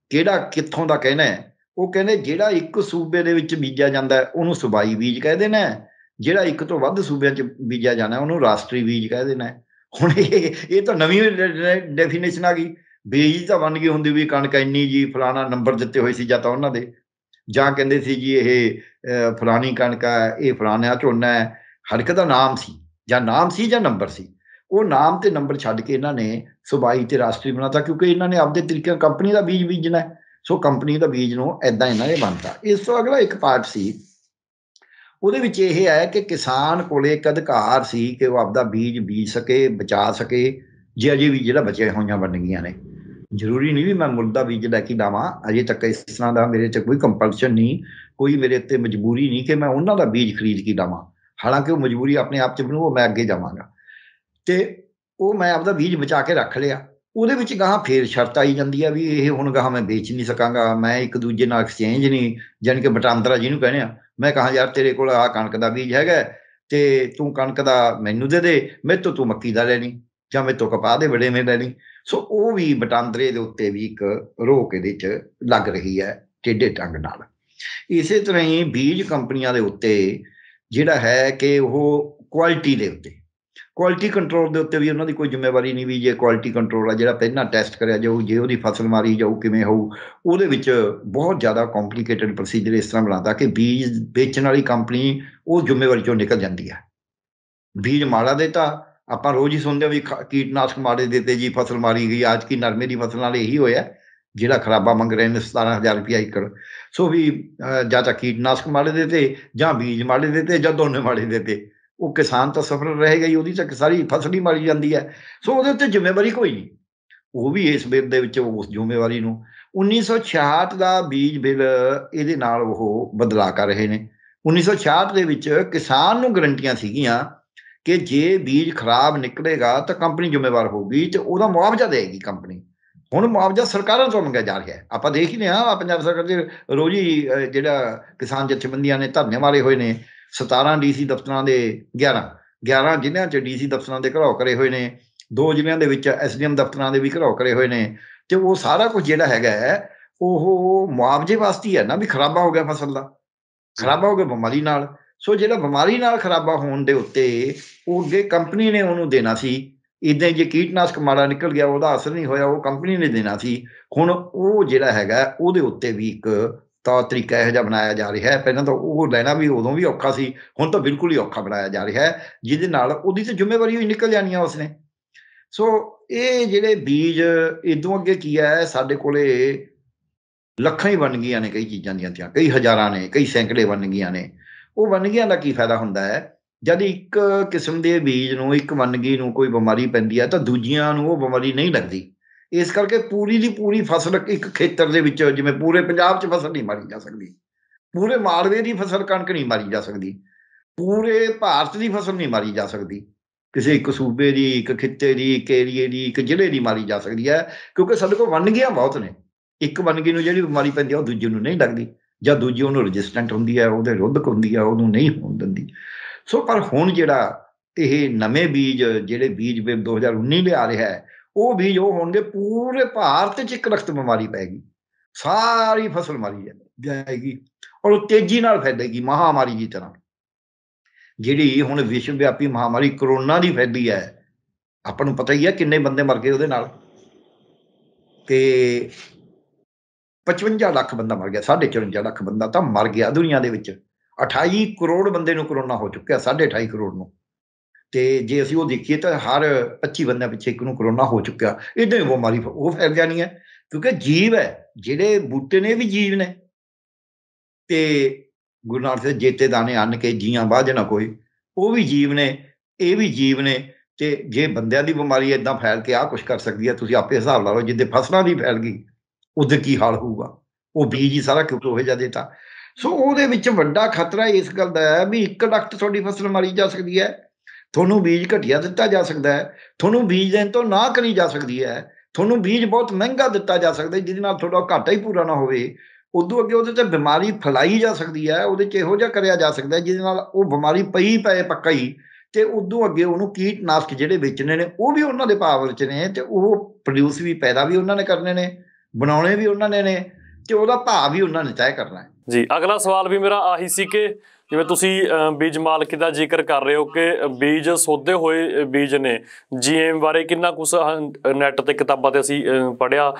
ਕਿਹੜਾ ਕਿੱਥੋਂ ਦਾ ਕਹਿਣਾ ਉਹ ਕਹਿੰਦੇ ਜਿਹੜਾ ਇੱਕ ਸੂਬੇ ਦੇ ਵਿੱਚ ਬੀਜਿਆ ਜਾਂਦਾ ਉਹਨੂੰ ਸੂਬਾਈ ਬੀਜ ਕਹਿ ਦੇਣਾ ਜਿਹੜਾ ਇੱਕ ਤੋਂ ਵੱਧ ਸੂਬਿਆਂ 'ਚ ਬੀਜਿਆ ਜਾਣਾ ਉਹਨੂੰ ਰਾਸ਼ਟਰੀ ਬੀਜ ਕਹਿ ਦੇਣਾ ਹੁਣ ਇਹ ਇਹ ਤਾਂ ਨਵੀਂ ਡੈਫੀਨੇਸ਼ਨ ਆ ਗਈ ਬੇਈ ਤਾਂ ਗਈ ਹੁੰਦੀ ਵੀ ਕਣਕ ਇੰਨੀ ਜੀ ਫਲਾਣਾ ਨੰਬਰ ਦਿੱਤੇ ਹੋਏ ਸੀ ਜਾਂ ਤਾਂ ਉਹਨਾਂ ਦੇ ਜਾਂ ਕਹਿੰਦੇ ਸੀ ਜੀ ਇਹ ਫਲਾਣੀ ਕਣਕ ਹੈ ਇਹ ਫਲਾਣਾ ਝੋਨਾ ਹੈ ਹਰ ਇੱਕ ਦਾ ਨਾਮ ਸੀ ਜਾਂ ਨਾਮ ਸੀ ਜਾਂ ਨੰਬਰ ਸੀ ਉਹ ਨਾਮ ਤੇ ਨੰਬਰ ਛੱਡ ਕੇ ਇਹਨਾਂ ਨੇ ਸੁਬਾਈ ਤੇ ਰਾਸ਼ਟਰੀ ਬਣਾਤਾ ਕਿਉਂਕਿ ਇਹਨਾਂ ਨੇ ਆਪਦੇ ਤਰੀਕੇ ਨਾਲ ਕੰਪਨੀ ਦਾ ਬੀਜ ਬੀਜਣਾ ਸੋ ਕੰਪਨੀ ਦਾ ਬੀਜ ਨੂੰ ਐਦਾਂ ਇਹਨਾਂ ਨੇ ਬਣਤਾ ਇਸ ਤੋਂ ਅਗਲਾ ਇੱਕ ਪਾਰਟ ਸੀ ਉਹਦੇ ਵਿੱਚ ਇਹ ਹੈ ਕਿ ਕਿਸਾਨ ਕੋਲੇ ਇੱਕ ਅਧਿਕਾਰ ਸੀ ਕਿ ਉਹ ਆਪਦਾ ਬੀਜ ਬੀਜ ਸਕੇ ਬਚਾ ਸਕੇ ਜੇ ਅਜੇ ਵੀ ਜਿਹੜਾ ਬਚੇ ਹੋਈਆਂ ਬਣ ਗਈਆਂ ਨੇ ਜ਼ਰੂਰੀ ਨਹੀਂ ਵੀ ਮੈਂ ਮੁਰਦਾ ਬੀਜ ਲੈ ਕੇ ਲਾਵਾਂ ਅਜੇ ਤੱਕ ਇਸ ਤਰ੍ਹਾਂ ਦਾ ਮੇਰੇ 'ਚ ਕੋਈ ਕੰਪਲਸ਼ਨ ਨਹੀਂ ਕੋਈ ਮੇਰੇ ਉੱਤੇ ਮਜਬੂਰੀ ਨਹੀਂ ਕਿ ਮੈਂ ਉਹਨਾਂ ਦਾ ਬੀਜ ਖਰੀਦ ਕੇ ਲਾਵਾਂ ਹਾਲਾਂਕਿ ਉਹ ਮਜਬੂਰੀ ਆਪਣੇ ਆਪ 'ਚ ਬਣੂ ਉਹ ਮੈਂ ਅੱਗੇ ਜਾਵਾਂਗਾ ਤੇ ਉਹ ਮੈਂ ਆਪਦਾ ਬੀਜ ਬਚਾ ਕੇ ਰੱਖ ਲਿਆ ਉਹਦੇ ਵਿੱਚ ਗਾਹਾਂ ਫੇਰ ਸ਼ਰਤ ਆਈ ਜਾਂਦੀ ਆ ਵੀ ਇਹ ਹੁਣ ਗਾਹਾਂ ਮੈਂ ਵੇਚ ਨਹੀਂ ਸਕਾਂਗਾ ਮੈਂ ਇੱਕ ਦੂਜੇ ਨਾਲ ਐਕਸਚੇਂਜ ਨਹੀਂ ਜਾਨਕਿ ਕਿ ਬਟਾਂਦਰਾ ਜਿਹਨੂੰ ਕਹਿੰਦੇ ਆ ਮੈਂ ਕਹਾਂ ਯਾਰ ਤੇਰੇ ਕੋਲ ਆ ਕਣਕ ਦਾ ਬੀਜ ਹੈਗਾ ਤੇ ਤੂੰ ਕਣਕ ਦਾ ਮੈਨੂੰ ਦੇ ਦੇ ਮੇਰੇ ਤੋਂ ਤੂੰ ਮੱਕੀ ਦਾ ਲੈ ਲਈ ਜਾਂ ਮੇ ਤੋਂ ਕਪਾਹ ਦੇ ਬੜੇ ਨੇ ਡੈਡੀ ਸੋ ਉਹ ਵੀ ਬਟਾਂਦਰੇ ਦੇ ਉੱਤੇ ਵੀ ਇੱਕ ਰੋਕ ਇਹਦੇ 'ਚ ਲੱਗ ਰਹੀ ਹੈ ਟੇਡੇ ਟੰਗ ਨਾਲ ਇਸੇ ਤਰ੍ਹਾਂ ਹੀ ਬੀਜ ਕੰਪਨੀਆਂ ਦੇ ਉੱਤੇ ਜਿਹੜਾ ਹੈ ਕਿ ਉਹ ਕੁਆਲਿਟੀ ਦੇ ਉੱਤੇ ਕੁਆਲਿਟੀ ਕੰਟਰੋਲ ਦੇ ਉੱਤੇ ਵੀ ਉਹਨਾਂ ਦੀ ਕੋਈ ਜ਼ਿੰਮੇਵਾਰੀ ਨਹੀਂ ਵੀ ਜੇ ਕੁਆਲਿਟੀ ਕੰਟਰੋਲ ਆ ਜਿਹੜਾ ਪਹਿਲਾਂ ਟੈਸਟ ਕਰਿਆ ਜਾਊ ਜੇ ਉਹਦੀ ਫਸਲ ਮਾਰੀ ਜਾਊ ਕਿਵੇਂ ਹੋਊ ਉਹਦੇ ਵਿੱਚ ਬਹੁਤ ਜ਼ਿਆਦਾ ਕੰਪਲਿਕੇਟਡ ਪ੍ਰੋਸੀਜਰ ਇਸ ਤਰ੍ਹਾਂ ਬਣਾਤਾ ਕਿ ਬੀਜ ਵੇਚਣ ਵਾਲੀ ਕੰਪਨੀ ਉਹ ਜ਼ਿੰਮੇਵਾਰੀ ਚੋਂ ਨਿਕਲ ਜਾਂਦੀ ਹੈ ਬੀਜ ਮਾੜਾ ਦੇਤਾ ਆਪਾਂ ਰੋਜ਼ ਹੀ ਸੁਣਦੇ ਵੀ ਕੀਟਨਾਸ਼ਕ ਮਾਰੇ ਦਿੱਤੇ ਜੀ ਫਸਲ ਮਾਰੀ ਗਈ ਅੱਜ ਕੀ ਨਰਮੇ ਦੀ ਫਸਲ ਨਾਲ ਇਹੀ ਹੋਇਆ ਜਿਹੜਾ ਖਰਾਬਾ ਮੰਗ ਰਹੇ ਨੇ 17000 ਰੁਪਏ ਏਕੜ ਸੋ ਵੀ ਜਾਂ ਤਾਂ ਕੀਟਨਾਸ਼ਕ ਮਾਰੇ ਦਿੱਤੇ ਜਾਂ ਬੀਜ ਮਾਰੇ ਦਿੱਤੇ ਜਾਂ ਦੋਨੇ ਮਾਰੇ ਦਿੱਤੇ ਉਹ ਕਿਸਾਨ ਤਾਂ ਸਫਰ ਰਹੇਗਾ ਹੀ ਉਹਦੀ ਤਾਂ ਸਾਰੀ ਫਸਲ ਹੀ ਮਾਰੀ ਜਾਂਦੀ ਹੈ ਸੋ ਉਹਦੇ ਉੱਤੇ ਜ਼ਿੰਮੇਵਾਰੀ ਕੋਈ ਨਹੀਂ ਉਹ ਵੀ ਇਸ ਬਿੱਲ ਦੇ ਵਿੱਚ ਉਸ ਜ਼ਿੰਮੇਵਾਰੀ ਨੂੰ 1966 ਦਾ ਬੀਜ ਬਿੱਲ ਇਹਦੇ ਨਾਲ ਉਹ ਬਦਲਾ ਕਰ ਰਹੇ ਨੇ 1966 ਦੇ ਵਿੱਚ ਕਿਸਾਨ ਨੂੰ ਗਰੰਟੀਆਂ ਸੀਗੀਆਂ ਕਿ ਜੇ ਬੀਜ ਖਰਾਬ ਨਿਕਲੇਗਾ ਤਾਂ ਕੰਪਨੀ ਜ਼ਿੰਮੇਵਾਰ ਹੋਊਗੀ ਤੇ ਉਹਦਾ ਮੁਆਵਜ਼ਾ ਦੇਗੀ ਕੰਪਨੀ ਹੁਣ ਮੁਆਵਜ਼ਾ ਸਰਕਾਰਾਂ ਤੋਂ ਮੰਗਿਆ ਜਾ ਰਿਹਾ ਹੈ ਆਪਾਂ ਦੇਖ ਹੀ ਨੇ ਆ ਪੰਜਾਬ ਸਰਕਾਰ ਦੇ ਰੋਜੀ ਜਿਹੜਾ ਕਿਸਾਨ ਜਥੇਬੰਦੀਆਂ ਨੇ ਧਰਨੇ ਵਾਲੇ ਹੋਏ ਨੇ 17 ਡੀਸੀ ਦਫ਼ਤਰਾਂ ਦੇ 11 11 ਜ਼ਿਲ੍ਹਿਆਂ 'ਚ ਡੀਸੀ ਦਫ਼ਤਰਾਂ ਦੇ ਘਰਾਓ ਕਰੇ ਹੋਏ ਨੇ ਦੋ ਜ਼ਿਲ੍ਹਿਆਂ ਦੇ ਵਿੱਚ ਐਸਡੀਐਮ ਦਫ਼ਤਰਾਂ ਦੇ ਵੀ ਘਰਾਓ ਕਰੇ ਹੋਏ ਨੇ ਤੇ ਉਹ ਸਾਰਾ ਕੁਝ ਜਿਹੜਾ ਹੈਗਾ ਉਹ ਮੁਆਵਜ਼ੇ ਵਾਸਤੇ ਹੈ ਨਾ ਵੀ ਖਰਾਬਾ ਹੋ ਗਿਆ ਫਸਲ ਦਾ ਖਰਾਬਾ ਹੋ ਗਿਆ ਬਿਮਾਰੀ ਨਾਲ ਸੋ ਜਿਹੜਾ ਬਿਮਾਰੀ ਨਾਲ ਖਰਾਬਾ ਹੋਣ ਦੇ ਉੱਤੇ ਉਹ ਅੱਗੇ ਕੰਪਨੀ ਨੇ ਉਹਨੂੰ ਦੇਣਾ ਸੀ ਇਦਾਂ ਜੇ ਕੀਟਨਾਸ਼ਕ ਮਾੜਾ ਨਿਕਲ ਗਿਆ ਉਹਦਾ ਅਸਰ ਨਹੀਂ ਹੋਇਆ ਉਹ ਕੰਪਨੀ ਨੇ ਦੇਣਾ ਸੀ ਹੁਣ ਉਹ ਜਿਹੜਾ ਹੈਗਾ ਉਹਦੇ ਉੱਤੇ ਵੀ ਇੱਕ ਤਾ ਤਰੀਕਾ ਇਹੋ ਜਿਹਾ ਬਣਾਇਆ ਜਾ ਰਿਹਾ ਹੈ ਪਹਿਲਾਂ ਤਾਂ ਉਹ ਲੈਣਾ ਵੀ ਉਦੋਂ ਵੀ ਔਖਾ ਸੀ ਹੁਣ ਤਾਂ ਬਿਲਕੁਲ ਹੀ ਔਖਾ ਬਣਾਇਆ ਜਾ ਰਿਹਾ ਹੈ ਜਿਹਦੇ ਨਾਲ ਉਹਦੀ ਤੇ ਜ਼ਿੰਮੇਵਾਰੀ ਹੀ ਨਿਕਲ ਜਾਣੀ ਆ ਉਸਨੇ ਸੋ ਇਹ ਜਿਹੜੇ ਬੀਜ ਇਦੋਂ ਅੱਗੇ ਕੀ ਆ ਸਾਡੇ ਕੋਲੇ ਲੱਖਾਂ ਹੀ ਬਣ ਗਈਆਂ ਨੇ ਕਈ ਚੀਜ਼ਾਂ ਦੀਆਂ ਤੇ ਕਈ ਹਜ਼ਾਰਾਂ ਨੇ ਕਈ ਸੈਂਕੜੇ ਬਣ ਗਈਆਂ ਨੇ ਉਹ ਵਨਗੀਆਂ ਦਾ ਕੀ ਫਾਇਦਾ ਹੁੰਦਾ ਹੈ ਜਦ ਇੱਕ ਕਿਸਮ ਦੇ ਬੀਜ ਨੂੰ ਇੱਕ ਵਨਗੀ ਨੂੰ ਕੋਈ ਬਿਮਾਰੀ ਪੈਂਦੀ ਹੈ ਤਾਂ ਦੂਜੀਆਂ ਨੂੰ ਉਹ ਬਿਮਾਰੀ ਨਹੀਂ ਲੱਗਦੀ ਇਸ ਕਰਕੇ ਪੂਰੀ ਦੀ ਪੂਰੀ ਫਸਲ ਇੱਕ ਖੇਤਰ ਦੇ ਵਿੱਚ ਜਿਵੇਂ ਪੂਰੇ ਪੰਜਾਬ 'ਚ ਫਸਲ ਨਹੀਂ ਮਾਰੀ ਜਾ ਸਕਦੀ ਪੂਰੇ ਮਾਲਵੇ ਦੀ ਫਸਲ ਕਣਕ ਨਹੀਂ ਮਾਰੀ ਜਾ ਸਕਦੀ ਪੂਰੇ ਭਾਰਤ ਦੀ ਫਸਲ ਨਹੀਂ ਮਾਰੀ ਜਾ ਸਕਦੀ ਕਿਸੇ ਇੱਕ ਸੂਬੇ ਦੀ ਇੱਕ ਖਿੱਤੇ ਦੀ ਇੱਕ ਏਰੀਏ ਦੀ ਇੱਕ ਜ਼ਿਲ੍ਹੇ ਦੀ ਮਾਰੀ ਜਾ ਸਕਦੀ ਹੈ ਕਿਉਂਕਿ ਸਾਡੇ ਕੋਲ ਵਨਗੀਆਂ ਬਹੁਤ ਨੇ ਇੱਕ ਵਨਗੀ ਨੂੰ ਜਿਹੜੀ ਬਿਮਾਰੀ ਪੈਂਦੀ ਹੈ ਉਹ ਦੂਜੇ ਨੂੰ ਨਹੀਂ ਲੱਗਦੀ ਜਾਂ ਦੂਜੀ ਉਹਨੂੰ ਰੈਜ਼ਿਸਟੈਂਟ ਹੁੰਦੀ ਹੈ ਉਹਦੇ ਰੁੱਧਕ ਹੁੰਦੀ ਹੈ ਉਹਨੂੰ ਨਹੀਂ ਹੋਣ ਦਿੰਦੀ ਸੋ ਪਰ ਹੁਣ ਜਿਹੜਾ ਇਹ ਨਵੇਂ ਬੀਜ ਜਿਹੜੇ ਬੀਜ ਵੇਵ 2019 ਲਿਆ ਰਿਹਾ ਹੈ ਉਹ ਬੀਜ ਉਹ ਹੋਣਗੇ ਪੂਰੇ ਭਾਰਤ 'ਚ ਇੱਕ ਰਖਤ ਬਿਮਾਰੀ ਪੈਗੀ ਸਾਰੀ ਫਸਲ ਮਾਰੀ ਜਾਏਗੀ ਔਰ ਉਹ ਤੇਜ਼ੀ ਨਾਲ ਫੈਲੇਗੀ ਮਹਾਮਾਰੀ ਦੀ ਤਰ੍ਹਾਂ ਜਿਹੜੀ ਹੁਣ ਵਿਸ਼ਵ ਵਿਆਪੀ ਮਹਾਮਾਰੀ ਕਰੋਨਾ ਦੀ ਫੈਲੀ ਹੈ ਆਪਾਂ ਨੂੰ ਪਤਾ ਹੀ ਹੈ ਕਿੰਨੇ ਬੰਦੇ ਮਰ ਗਏ ਉਹਦੇ ਨਾਲ ਤੇ 55 ਲੱਖ ਬੰਦਾ ਮਰ ਗਿਆ 54 ਲੱਖ ਬੰਦਾ ਤਾਂ ਮਰ ਗਿਆ ਦੁਨੀਆ ਦੇ ਵਿੱਚ 28 ਕਰੋੜ ਬੰਦੇ ਨੂੰ ਕਰੋਨਾ ਹੋ ਚੁੱਕਿਆ 28.5 ਕਰੋੜ ਨੂੰ ਤੇ ਜੇ ਅਸੀਂ ਉਹ ਦੇਖੀਏ ਤਾਂ ਹਰ 25 ਬੰਦਿਆਂ ਪਿੱਛੇ ਇੱਕ ਨੂੰ ਕਰੋਨਾ ਹੋ ਚੁੱਕਿਆ ਇਦਾਂ ਹੀ ਬਿਮਾਰੀ ਉਹ ਫੈਲ ਜਾਣੀ ਹੈ ਕਿਉਂਕਿ ਜੀਵ ਹੈ ਜਿਹੜੇ ਬੂਟੇ ਨੇ ਵੀ ਜੀਵ ਨੇ ਤੇ ਗੁਰੂ ਨਾਨਕ ਦੇ ਜੇਤੇ ਦਾਣੇ ਅੰਨ ਕੇ ਜੀਆਂ ਬਾਝਣਾ ਕੋਈ ਉਹ ਵੀ ਜੀਵ ਨੇ ਇਹ ਵੀ ਜੀਵ ਨੇ ਤੇ ਜੇ ਬੰਦਿਆਂ ਦੀ ਬਿਮਾਰੀ ਇਦਾਂ ਫੈਲ ਕੇ ਆ ਕੁਝ ਕਰ ਸਕਦੀ ਹੈ ਤੁਸੀਂ ਆਪੇ ਹਿਸਾਬ ਲਾ ਲਓ ਜਿੱਦੇ ਫਸਲਾਂ ਦੀ ਫੈਲ ਗਈ ਉਹਦੇ ਕੀ ਹਾਲ ਹੋਊਗਾ ਉਹ ਬੀਜ ਹੀ ਸਾਰਾ ਕਿਉਂ ਹੋ ਜਾ ਤਾਂ ਸੋ ਉਹਦੇ ਵਿੱਚ ਵੱਡਾ ਖਤਰਾ ਇਸ ਗੱਲ ਦਾ ਹੈ ਵੀ ਇੱਕ ਡਾਕਟਰ ਤੁਹਾਡੀ ਫਸਲ ਮਾਰੀ ਜਾ ਸਕਦੀ ਹੈ ਤੁਹਾਨੂੰ ਬੀਜ ਘਟਿਆ ਦਿੱਤਾ ਜਾ ਸਕਦਾ ਹੈ ਤੁਹਾਨੂੰ ਬੀਜ ਦੇਣ ਤੋਂ ਨਾ ਕਰੀ ਜਾ ਸਕਦੀ ਹੈ ਤੁਹਾਨੂੰ ਬੀਜ ਬਹੁਤ ਮਹਿੰਗਾ ਦਿੱਤਾ ਜਾ ਸਕਦਾ ਜਿਹਦੇ ਨਾਲ ਤੁਹਾਡਾ ਘਾਟਾ ਹੀ ਪੂਰਾ ਨਾ ਹੋਵੇ ਉਦੋਂ ਅੱਗੇ ਉਹਦੇ ਤੇ ਬਿਮਾਰੀ ਫਲਾਈ ਜਾ ਸਕਦੀ ਹੈ ਉਹਦੇ ਚ ਇਹੋ ਜਿਹਾ ਕਰਿਆ ਜਾ ਸਕਦਾ ਜਿਹਦੇ ਨਾਲ ਉਹ ਬਿਮਾਰੀ ਪਈ ਪਏ ਪੱਕਾ ਹੀ ਤੇ ਉਦੋਂ ਅੱਗੇ ਉਹਨੂੰ ਕੀਟਨਾਸ਼ਕ ਜਿਹੜੇ ਵੇਚਣੇ ਨੇ ਉਹ ਵੀ ਉਹਨਾਂ ਦੇ ਪਾਵਰ ਵਿੱਚ ਨੇ ਤੇ ਉਹ ਪ੍ਰੋਡਿਊਸ ਵੀ ਪੈਦਾ ਵੀ ਉਹਨਾਂ ਨੇ ਕਰਨੇ ਨੇ ਬਣਾਉਣੇ ਵੀ ਉਹਨਾਂ ਨੇ ਨੇ ਤੇ ਉਹਦਾ ਭਾਅ ਵੀ ਉਹਨਾਂ ਨੇ ਤੈਅ ਕਰਨਾ ਹੈ ਜੀ ਅਗਲਾ ਸਵਾਲ ਵੀ ਮੇਰਾ ਆਹੀ ਸੀ ਕਿ ਜਿਵੇਂ ਤੁਸੀਂ ਬੀਜ ਮਾਲਕੀ ਦਾ ਜ਼ਿਕਰ ਕਰ ਰਹੇ ਹੋ ਕਿ ਬੀਜ ਸੋਧੇ ਹੋਏ ਬੀਜ ਨੇ ਜੀਐਮ ਬਾਰੇ ਕਿੰਨਾ ਕੁਸ ਨੈਟ ਤੇ ਕਿਤਾਬਾਂ ਤੇ ਅਸੀਂ ਪੜਿਆ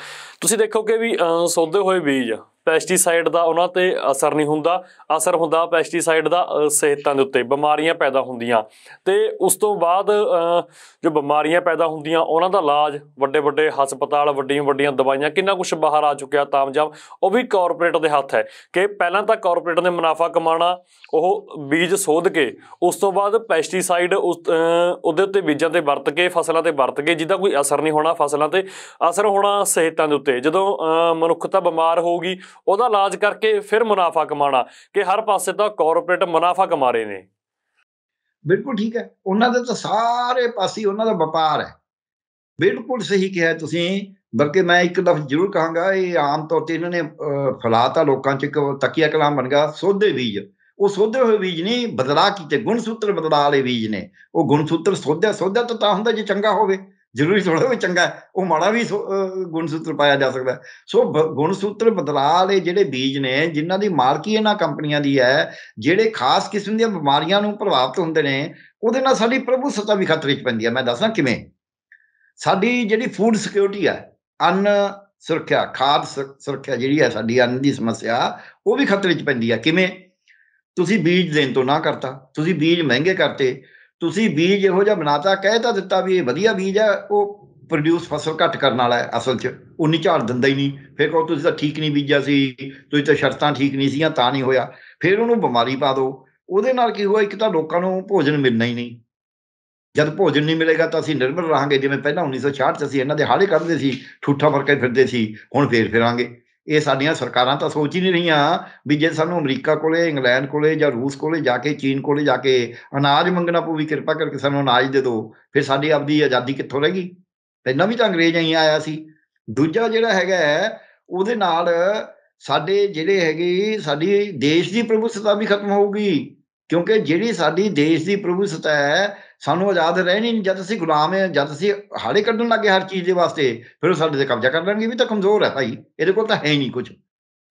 ਤੁਸੀਂ ਦੇਖੋ ਕਿ ਵੀ ਸੋਧੇ ਹੋਏ ਬੀਜ ਪੈਸਟੀਸਾਈਡ ਦਾ ਉਹਨਾਂ ਤੇ ਅਸਰ ਨਹੀਂ ਹੁੰਦਾ ਅਸਰ ਹੁੰਦਾ ਪੈਸਟੀਸਾਈਡ ਦਾ ਸਿਹਤਾਂ ਦੇ ਉੱਤੇ ਬਿਮਾਰੀਆਂ ਪੈਦਾ ਹੁੰਦੀਆਂ ਤੇ ਉਸ ਤੋਂ ਬਾਅਦ ਜੋ ਬਿਮਾਰੀਆਂ ਪੈਦਾ ਹੁੰਦੀਆਂ ਉਹਨਾਂ ਦਾ ਇਲਾਜ ਵੱਡੇ ਵੱਡੇ ਹਸਪਤਾਲ ਵੱਡੀਆਂ ਵੱਡੀਆਂ ਦਵਾਈਆਂ ਕਿੰਨਾ ਕੁਝ ਬਾਹਰ ਆ ਚੁੱਕਿਆ ਤਾਮਜਾਮ ਉਹ ਵੀ ਕਾਰਪੋਰੇਟ ਦੇ ਹੱਥ ਹੈ ਕਿ ਪਹਿਲਾਂ ਤਾਂ ਕਾਰਪੋਰੇਟ ਨੇ ਮੁਨਾਫਾ ਕਮਾਉਣਾ ਉਹ ਬੀਜ ਸੋਧ ਕੇ ਉਸ ਤੋਂ ਬਾਅਦ ਪੈਸਟੀਸਾਈਡ ਉਹਦੇ ਉੱਤੇ ਬੀਜਾਂ ਤੇ ਵਰਤ ਕੇ ਫਸਲਾਂ ਤੇ ਵਰਤ ਕੇ ਜਿਹਦਾ ਕੋਈ ਅਸਰ ਨਹੀਂ ਹੋਣਾ ਫਸਲਾਂ ਤੇ ਅਸਰ ਹੋਣਾ ਸਿਹਤਾਂ ਦੇ ਉੱਤੇ ਜਦੋਂ ਮਨੁੱਖਤਾ ਬਿਮਾਰ ਹੋਊਗੀ ਉਹਦਾ ਇਲਾਜ ਕਰਕੇ ਫਿਰ ਮੁਨਾਫਾ ਕਮਾਣਾ ਕਿ ਹਰ ਪਾਸੇ ਤਾਂ ਕਾਰਪੋਰੇਟ ਮੁਨਾਫਾ ਕਮਾ ਰਹੇ ਨੇ ਬਿਲਕੁਲ ਠੀਕ ਹੈ ਉਹਨਾਂ ਦੇ ਤਾਂ ਸਾਰੇ ਪਾਸੇ ਉਹਨਾਂ ਦਾ ਵਪਾਰ ਹੈ ਬਿਲਕੁਲ ਸਹੀ ਕਿਹਾ ਤੁਸੀਂ ਬਲਕਿ ਮੈਂ ਇੱਕ ਦਫ ਜ਼ਰੂਰ ਕਹਾਂਗਾ ਇਹ ਆਮ ਤੌਰ ਤੇ ਇਹਨਾਂ ਨੇ ਫਲਾਤਾ ਲੋਕਾਂ ਚ ਇੱਕ ਤਕੀਆ ਕਲਾਮ ਬਣ ਗਿਆ ਸੋਧੇ ਬੀਜ ਉਹ ਸੋਧੇ ਹੋਏ ਬੀਜ ਨਹੀਂ ਬਦਲਾ ਕੀਤੇ ਗੁਣਸੂਤਰ ਬਦਲਾ ਵਾਲੇ ਬੀਜ ਨੇ ਉਹ ਗੁਣਸੂਤਰ ਸੋਧਿਆ ਸੋਧਿਆ ਤਾਂ ਹੁੰਦਾ ਜੇ ਚੰਗਾ ਹੋਵੇ ਜ਼ਰੂਰੀ ਥੋੜਾ ਕੋਈ ਚੰਗਾ ਉਹ ਮਾੜਾ ਵੀ ਗੁਣਸੂਤਰ ਪਾਇਆ ਜਾ ਸਕਦਾ ਸੋ ਗੁਣਸੂਤਰ ਬਦਲਾ ਦੇ ਜਿਹੜੇ ਬੀਜ ਨੇ ਜਿਨ੍ਹਾਂ ਦੀ ਮਾਲਕੀ ਇਹਨਾਂ ਕੰਪਨੀਆਂ ਦੀ ਹੈ ਜਿਹੜੇ ਖਾਸ ਕਿਸਮ ਦੀਆਂ ਬਿਮਾਰੀਆਂ ਨੂੰ ਪ੍ਰਭਾਵਿਤ ਹੁੰਦੇ ਨੇ ਉਹਦੇ ਨਾਲ ਸਾਡੀ ਪ੍ਰਭੂ ਸਤਾ ਵੀ ਖਤਰੇ 'ਚ ਪੈਂਦੀ ਹੈ ਮੈਂ ਦੱਸਾਂ ਕਿਵੇਂ ਸਾਡੀ ਜਿਹੜੀ ਫੂਡ ਸਿਕਿਉਰਿਟੀ ਹੈ ਅੰਨ ਸੁਰੱਖਿਆ ਖਾਦ ਸੁਰੱਖਿਆ ਜਿਹੜੀ ਹੈ ਸਾਡੀ ਅੰਨ ਦੀ ਸਮੱਸਿਆ ਉਹ ਵੀ ਖਤਰੇ 'ਚ ਪੈਂਦੀ ਹੈ ਕਿਵੇਂ ਤੁਸੀਂ ਬੀਜ ਦੇਣ ਤੋਂ ਨਾ ਕਰਤਾ ਤੁਸੀਂ ਬੀਜ ਮਹਿੰਗੇ ਕਰਤੇ ਤੁਸੀਂ ਬੀਜ ਇਹੋ ਜਿਹਾ ਬਣਾਤਾ ਕਹਿ ਤਾਂ ਦਿੱਤਾ ਵੀ ਇਹ ਵਧੀਆ ਬੀਜ ਹੈ ਉਹ ਪ੍ਰੋਡਿਊਸ ਫਸਲ ਘੱਟ ਕਰਨ ਵਾਲਾ ਹੈ ਅਸਲ 'ਚ ਉਨੀ ਝਾੜ ਦਿੰਦਾ ਹੀ ਨਹੀਂ ਫਿਰ ਕਹੋ ਤੁਸੀਂ ਤਾਂ ਠੀਕ ਨਹੀਂ ਬੀਜਿਆ ਸੀ ਤੁਸੀਂ ਤਾਂ ਸ਼ਰਤਾਂ ਠੀਕ ਨਹੀਂ ਸੀਆਂ ਤਾਂ ਨਹੀਂ ਹੋਇਆ ਫਿਰ ਉਹਨੂੰ ਬਿਮਾਰੀ ਪਾ ਦਿਓ ਉਹਦੇ ਨਾਲ ਕੀ ਹੋਇਆ ਇੱਕ ਤਾਂ ਲੋਕਾਂ ਨੂੰ ਭੋਜਨ ਮਿਲਣਾ ਹੀ ਨਹੀਂ ਜਦ ਭੋਜਨ ਨਹੀਂ ਮਿਲੇਗਾ ਤਾਂ ਅਸੀਂ ਨਿਰਭਰ ਰਹਾਂਗੇ ਜਿਵੇਂ ਪਹਿਲਾਂ 1960 ਚ ਅਸੀਂ ਇਹਨਾਂ ਦੇ ਹਾਲੇ ਕੱਢਦੇ ਸੀ ਠੂਠਾ ਫਰਕੇ ਫਿਰਦੇ ਸੀ ਹੁਣ ਫੇਰ ਫਿਰਾਂਗੇ ਇਹ ਸਾਡੀਆਂ ਸਰਕਾਰਾਂ ਤਾਂ ਸੋਚ ਹੀ ਨਹੀਂ ਰਹੀਆਂ ਵੀ ਜੇ ਸਾਨੂੰ ਅਮਰੀਕਾ ਕੋਲੇ ਇੰਗਲੈਂਡ ਕੋਲੇ ਜਾਂ ਰੂਸ ਕੋਲੇ ਜਾ ਕੇ ਚੀਨ ਕੋਲੇ ਜਾ ਕੇ ਅਨਾਜ ਮੰਗਣਾ ਪਊ ਵੀ ਕਿਰਪਾ ਕਰਕੇ ਸਾਨੂੰ ਅਨਾਜ ਦੇ ਦਿਓ ਫਿਰ ਸਾਡੀ ਆਪਦੀ ਆਜ਼ਾਦੀ ਕਿੱਥੋਂ ਰਹਿ ਗਈ ਪਹਿਲਾਂ ਵੀ ਤਾਂ ਅੰਗਰੇਜ਼ ਆਈ ਆਇਆ ਸੀ ਦੂਜਾ ਜਿਹੜਾ ਹੈਗਾ ਉਹਦੇ ਨਾਲ ਸਾਡੇ ਜਿਹੜੇ ਹੈਗੇ ਸਾਡੀ ਦੇਸ਼ ਦੀ ਪ੍ਰਭੂਸਤਾ ਵੀ ਖਤਮ ਹੋਊਗੀ ਕਿਉਂਕਿ ਜਿਹੜੀ ਸਾਡੀ ਦੇਸ਼ ਦੀ ਪ੍ਰਭੂਸਤਾ ਹੈ ਸਾਨੂੰ ਆਜ਼ਾਦ ਰਹਿਣੀ ਨਹੀਂ ਜਦ ਅਸੀਂ ਗੁਲਾਮ ਹੈ ਜਦ ਅਸੀਂ ਹਾੜੇ ਕੱਢਣ ਲੱਗੇ ਹਰ ਚੀਜ਼ ਦੇ ਵਾਸਤੇ ਫਿਰ ਉਹ ਸਾਡੇ ਤੇ ਕਬਜ਼ਾ ਕਰ ਲੈਣਗੇ ਵੀ ਤਾਂ ਕਮਜ਼ੋਰ ਹੈ ਭਾਈ ਇਹਦੇ ਕੋਲ ਤਾਂ ਹੈ ਨਹੀਂ ਕੁਝ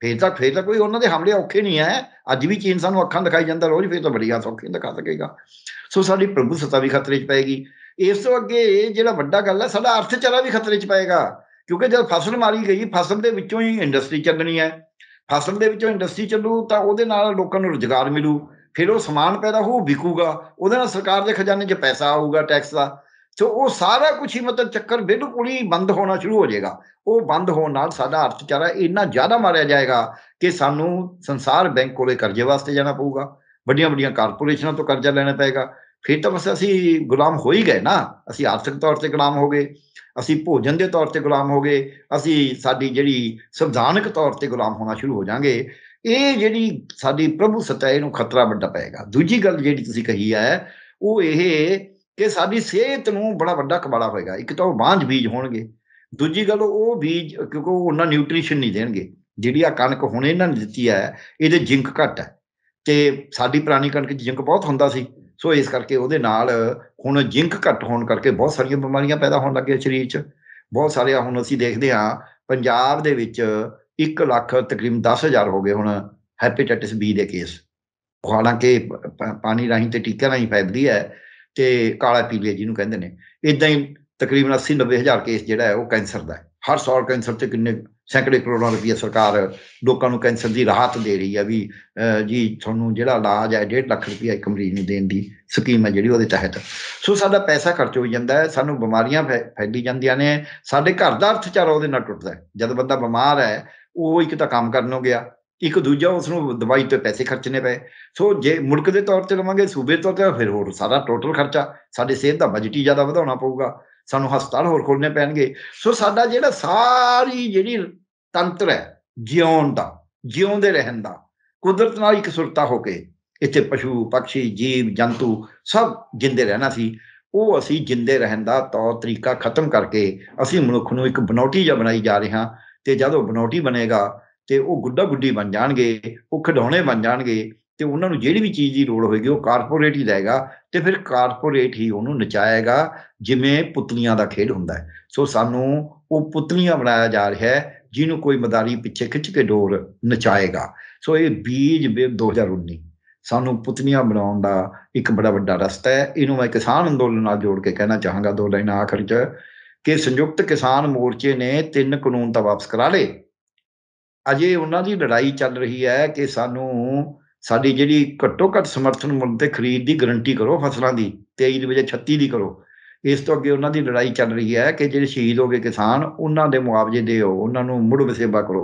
ਫੇਰ ਤਾਂ ਫੇਰ ਤਾਂ ਕੋਈ ਉਹਨਾਂ ਦੇ ਹਮਲੇ ਔਖੇ ਨਹੀਂ ਹੈ ਅੱਜ ਵੀ ਚੀਨ ਸਾਨੂੰ ਅੱਖਾਂ ਦਿਖਾਈ ਜਾਂਦਾ ਰੋਜ਼ ਫੇਰ ਤਾਂ ਬੜੀਆਂ ਸੌਖੀਆਂ ਦਿਖਾ ਸਕੇਗਾ ਸੋ ਸਾਡੀ ਪ੍ਰਭੂ ਸਤਾ ਵੀ ਖਤਰੇ 'ਚ ਪਏਗੀ ਇਸ ਤੋਂ ਅੱਗੇ ਇਹ ਜਿਹੜਾ ਵੱਡਾ ਗੱਲ ਹੈ ਸਾਡਾ ਅਰਥਚਾਰਾ ਵੀ ਖਤਰੇ 'ਚ ਪਏਗਾ ਕਿਉਂਕਿ ਜਦ ਫਸਲ ਮਾਰੀ ਗਈ ਫਸਲ ਦੇ ਵਿੱਚੋਂ ਹੀ ਇੰਡਸਟਰੀ ਚੱਲਣੀ ਹੈ ਫਸਲ ਦੇ ਵਿੱਚੋਂ ਇੰਡਸਟਰੀ ਚੱਲੂ ਤਾਂ ਉਹਦੇ ਨਾਲ ਲੋਕਾਂ ਨੂੰ ਰੋਜ਼ਗਾਰ ਮਿਲੂ ਫਿਰ ਉਹ ਸਮਾਨ ਪੈਦਾ ਹੋਊ ਵਿਕੂਗਾ ਉਹਦੇ ਨਾਲ ਸਰਕਾਰ ਦੇ ਖਜ਼ਾਨੇ 'ਚ ਪੈਸਾ ਆਊਗਾ ਟੈਕਸ ਦਾ ਸੋ ਉਹ ਸਾਰਾ ਕੁਝ ਹੀ ਮਤਲਬ ਚੱਕਰ ਬਿਲਕੁਲ ਹੀ ਬੰਦ ਹੋਣਾ ਸ਼ੁਰੂ ਹੋ ਜਾਏਗਾ ਉਹ ਬੰਦ ਹੋਣ ਨਾਲ ਸਾਡਾ ਅਰਥਚਾਰਾ ਇੰਨਾ ਜ਼ਿਆਦਾ ਮਾਰਿਆ ਜਾਏਗਾ ਕਿ ਸਾਨੂੰ ਸੰਸਾਰ ਬੈਂਕ ਕੋਲੇ ਕਰਜ਼ੇ ਵਾਸਤੇ ਜਾਣਾ ਪਊਗਾ ਵੱਡੀਆਂ ਵੱਡੀਆਂ ਕਾਰਪੋਰੇਸ਼ਨਾਂ ਤੋਂ ਕਰਜ਼ਾ ਲੈਣਾ ਪਏਗਾ ਫਿਰ ਤਾਂ ਬਸ ਅਸੀਂ ਗੁਲਾਮ ਹੋ ਹੀ ਗਏ ਨਾ ਅਸੀਂ ਆਰਥਿਕ ਤੌਰ ਤੇ ਗੁਲਾਮ ਹੋ ਗਏ ਅਸੀਂ ਭੋਜਨ ਦੇ ਤੌਰ ਤੇ ਗੁਲਾਮ ਹੋ ਗਏ ਅਸੀਂ ਸਾਡੀ ਜਿਹੜੀ ਸੰਵਿਧਾਨਕ ਤੌਰ ਤੇ ਗੁਲਾਮ ਹੋਣਾ ਸ਼ੁਰੂ ਹੋ ਜਾਾਂਗੇ ਇਹ ਜਿਹੜੀ ਸਾਡੀ ਪ੍ਰਭੂ ਸਤਾ ਇਹਨੂੰ ਖਤਰਾ ਵੱਡਾ ਪਏਗਾ ਦੂਜੀ ਗੱਲ ਜਿਹੜੀ ਤੁਸੀਂ ਕਹੀ ਹੈ ਉਹ ਇਹ ਕਿ ਸਾਡੀ ਸਿਹਤ ਨੂੰ ਬੜਾ ਵੱਡਾ ਕਬਾੜਾ ਹੋਏਗਾ ਇੱਕ ਤਾਂ ਉਹ ਬਾਂਝ ਬੀਜ ਹੋਣਗੇ ਦੂਜੀ ਗੱਲ ਉਹ ਬੀਜ ਕਿਉਂਕਿ ਉਹ ਉਹਨਾਂ ਨਿਊਟ੍ਰੀਸ਼ਨ ਨਹੀਂ ਦੇਣਗੇ ਜਿਹੜੀ ਆ ਕਣਕ ਹੁਣ ਇਹਨਾਂ ਨੇ ਦਿੱਤੀ ਹੈ ਇਹਦੇ ਜ਼ਿੰਕ ਘੱਟ ਹੈ ਤੇ ਸਾਡੀ ਪੁਰਾਣੀ ਕਣਕ 'ਚ ਜ਼ਿੰਕ ਬਹੁਤ ਹੁੰਦਾ ਸੀ ਸੋ ਇਸ ਕਰਕੇ ਉਹਦੇ ਨਾਲ ਹੁਣ ਜ਼ਿੰਕ ਘੱਟ ਹੋਣ ਕਰਕੇ ਬਹੁਤ ਸਾਰੀਆਂ ਬਿਮਾਰੀਆਂ ਪੈਦਾ ਹੋਣ ਲੱਗੀਆਂ ਸਰੀਰ 'ਚ ਬਹੁਤ ਸਾਰੇ ਹੁਣ ਅਸੀਂ ਦੇਖਦੇ ਹਾਂ ਪੰਜਾਬ ਦੇ ਵਿੱਚ 1 ਲੱਖ ਤਕਰੀਬਨ 10000 ਹੋ ਗਏ ਹੁਣ ਹੈਪੇਟਾਈਟਿਸ ਬੀ ਦੇ ਕੇਸ ਹਾਲਾਂਕਿ ਪਾਣੀ ਰਾਹੀਂ ਤੇ ਟੀਕਾ ਨਹੀਂ ਫੈਲਦੀ ਹੈ ਤੇ ਕਾਲਾ ਪੀਲੀਆ ਜਿਹਨੂੰ ਕਹਿੰਦੇ ਨੇ ਇਦਾਂ ਹੀ ਤਕਰੀਬਨ 80 90000 ਕੇਸ ਜਿਹੜਾ ਹੈ ਉਹ ਕੈਂਸਰ ਦਾ ਹੈ ਹਰ ਸਾਲ ਕੈਂਸਰ ਤੇ ਕਿੰਨੇ ਸੈਂਕੜੇ ਕਰੋੜਾਂ ਰੁਪਏ ਸਰਕਾਰ ਲੋਕਾਂ ਨੂੰ ਕੈਂਸਰ ਦੀ ਰਾਹਤ ਦੇ ਰਹੀ ਹੈ ਵੀ ਜੀ ਤੁਹਾਨੂੰ ਜਿਹੜਾ ਇਲਾਜ ਹੈ 1.5 ਲੱਖ ਰੁਪਏ ਇੱਕ ਮਰੀਜ਼ ਨੂੰ ਦੇਣ ਦੀ ਸਕੀਮ ਹੈ ਜਿਹੜੀ ਉਹਦੇ ਤਹਿਤ ਸੋ ਸਾਡਾ ਪੈਸਾ ਖਰਚ ਹੋ ਜਾਂਦਾ ਹੈ ਸਾਨੂੰ ਬਿਮਾਰੀਆਂ ਫੈਲੀ ਜਾਂਦੀਆਂ ਨੇ ਸਾਡੇ ਘਰ ਦਾ ਅਰਥਚਾਰਾ ਉਹਦੇ ਨਾਲ ਟੁੱਟਦਾ ਹੈ ਜਦ ਬੰਦਾ ਬਿਮਾਰ ਹੈ ਉਹ ਇੱਕ ਤਾਂ ਕੰਮ ਕਰਨ ਨੂੰ ਗਿਆ ਇੱਕ ਦੂਜਾ ਉਸ ਨੂੰ ਦਵਾਈ ਤੇ ਪੈਸੇ ਖਰਚਨੇ ਪਏ ਸੋ ਜੇ ਮੁਲਕ ਦੇ ਤੌਰ ਤੇ ਲਵਾਂਗੇ ਸੂਬੇ ਤੌਰ ਤੇ ਫਿਰ ਹੋਰ ਸਾਰਾ ਟੋਟਲ ਖਰਚਾ ਸਾਡੇ ਸਿਹਤ ਦਾ ਬਜਟ ਹੀ ਜ਼ਿਆਦਾ ਵਧਾਉਣਾ ਪਊਗਾ ਸਾਨੂੰ ਹਸਪਤਾਲ ਹੋਰ ਖੋਲਨੇ ਪੈਣਗੇ ਸੋ ਸਾਡਾ ਜਿਹੜਾ ਸਾਰੀ ਜਿਹੜੀ ਤੰਤਰ ਹੈ ਜਿਉਣ ਦਾ ਜਿਉਂਦੇ ਰਹਿਣ ਦਾ ਕੁਦਰਤ ਨਾਲ ਇੱਕ ਸੁਰਤਾ ਹੋ ਕੇ ਇੱਥੇ ਪਸ਼ੂ ਪੰਛੀ ਜੀਵ ਜੰਤੂ ਸਭ ਜਿੰਦੇ ਰਹਿਣਾ ਸੀ ਉਹ ਅਸੀਂ ਜਿੰਦੇ ਰਹਿਣ ਦਾ ਤੌਰ ਤਰੀਕਾ ਖਤਮ ਕਰਕੇ ਅਸੀਂ ਮਨੁੱਖ ਨੂੰ ਇੱਕ ਬਨੌਟੀ ਜਿਹਾ ਬਣਾਈ ਜਾ ਰਹੇ ਹਾਂ ਤੇ ਜਦ ਉਹ ਬਨੌਟੀ ਬਣੇਗਾ ਤੇ ਉਹ ਗੁੱਡਾ ਗੁੱਡੀ ਬਣ ਜਾਣਗੇ ਉਹ ਖਡਾਉਣੇ ਬਣ ਜਾਣਗੇ ਤੇ ਉਹਨਾਂ ਨੂੰ ਜਿਹੜੀ ਵੀ ਚੀਜ਼ ਦੀ ਲੋੜ ਹੋਏਗੀ ਉਹ ਕਾਰਪੋਰੇਟ ਹੀ ਦੇਗਾ ਤੇ ਫਿਰ ਕਾਰਪੋਰੇਟ ਹੀ ਉਹਨੂੰ ਨਚਾਏਗਾ ਜਿਵੇਂ ਪੁਤਲੀਆਂ ਦਾ ਖੇਡ ਹੁੰਦਾ ਹੈ ਸੋ ਸਾਨੂੰ ਉਹ ਪੁਤਲੀਆਂ ਬਣਾਇਆ ਜਾ ਰਿਹਾ ਹੈ ਜਿਹਨੂੰ ਕੋਈ ਮਦਾਰੀ ਪਿੱਛੇ ਖਿੱਚ ਕੇ ਡੋਰ ਨਚਾਏਗਾ ਸੋ ਇਹ ਬੀਜ 2019 ਸਾਨੂੰ ਪੁਤਲੀਆਂ ਬਣਾਉਣ ਦਾ ਇੱਕ ਬੜਾ ਵੱਡਾ ਰਸਤਾ ਹੈ ਇਹਨੂੰ ਮੈਂ ਕਿਸਾਨ ਅੰਦੋਲਨ ਨਾਲ ਜੋੜ ਕੇ ਕਹਿਣਾ ਚਾਹਾਂਗਾ ਦੋ ਲਾਈਨਾਂ ਆਖਰ 'ਚ ਕਿ ਸੰਯੁਕਤ ਕਿਸਾਨ ਮੋਰਚੇ ਨੇ ਤਿੰਨ ਕਾਨੂੰਨ ਤਾਂ ਵਾਪਸ ਕਰਾ ਲਏ ਅਜੇ ਉਹਨਾਂ ਦੀ ਲੜਾਈ ਚੱਲ ਰਹੀ ਹੈ ਕਿ ਸਾਨੂੰ ਸਾਡੀ ਜਿਹੜੀ ਘੱਟੋ ਘੱਟ ਸਮਰਥਨ ਮੁੱਲ ਤੇ ਖਰੀਦ ਦੀ ਗਾਰੰਟੀ ਕਰੋ ਫਸਲਾਂ ਦੀ 23 ਦੇ ਵਜੇ 36 ਦੀ ਕਰੋ ਇਸ ਤੋਂ ਅੱਗੇ ਉਹਨਾਂ ਦੀ ਲੜਾਈ ਚੱਲ ਰਹੀ ਹੈ ਕਿ ਜਿਹੜੇ ਸ਼ਹੀਦ ਹੋ ਗਏ ਕਿਸਾਨ ਉਹਨਾਂ ਦੇ ਮੁਆਵਜ਼ੇ ਦਿਓ ਉਹਨਾਂ ਨੂੰ ਮੁੜ ਵਸੇਬਾ ਕਰੋ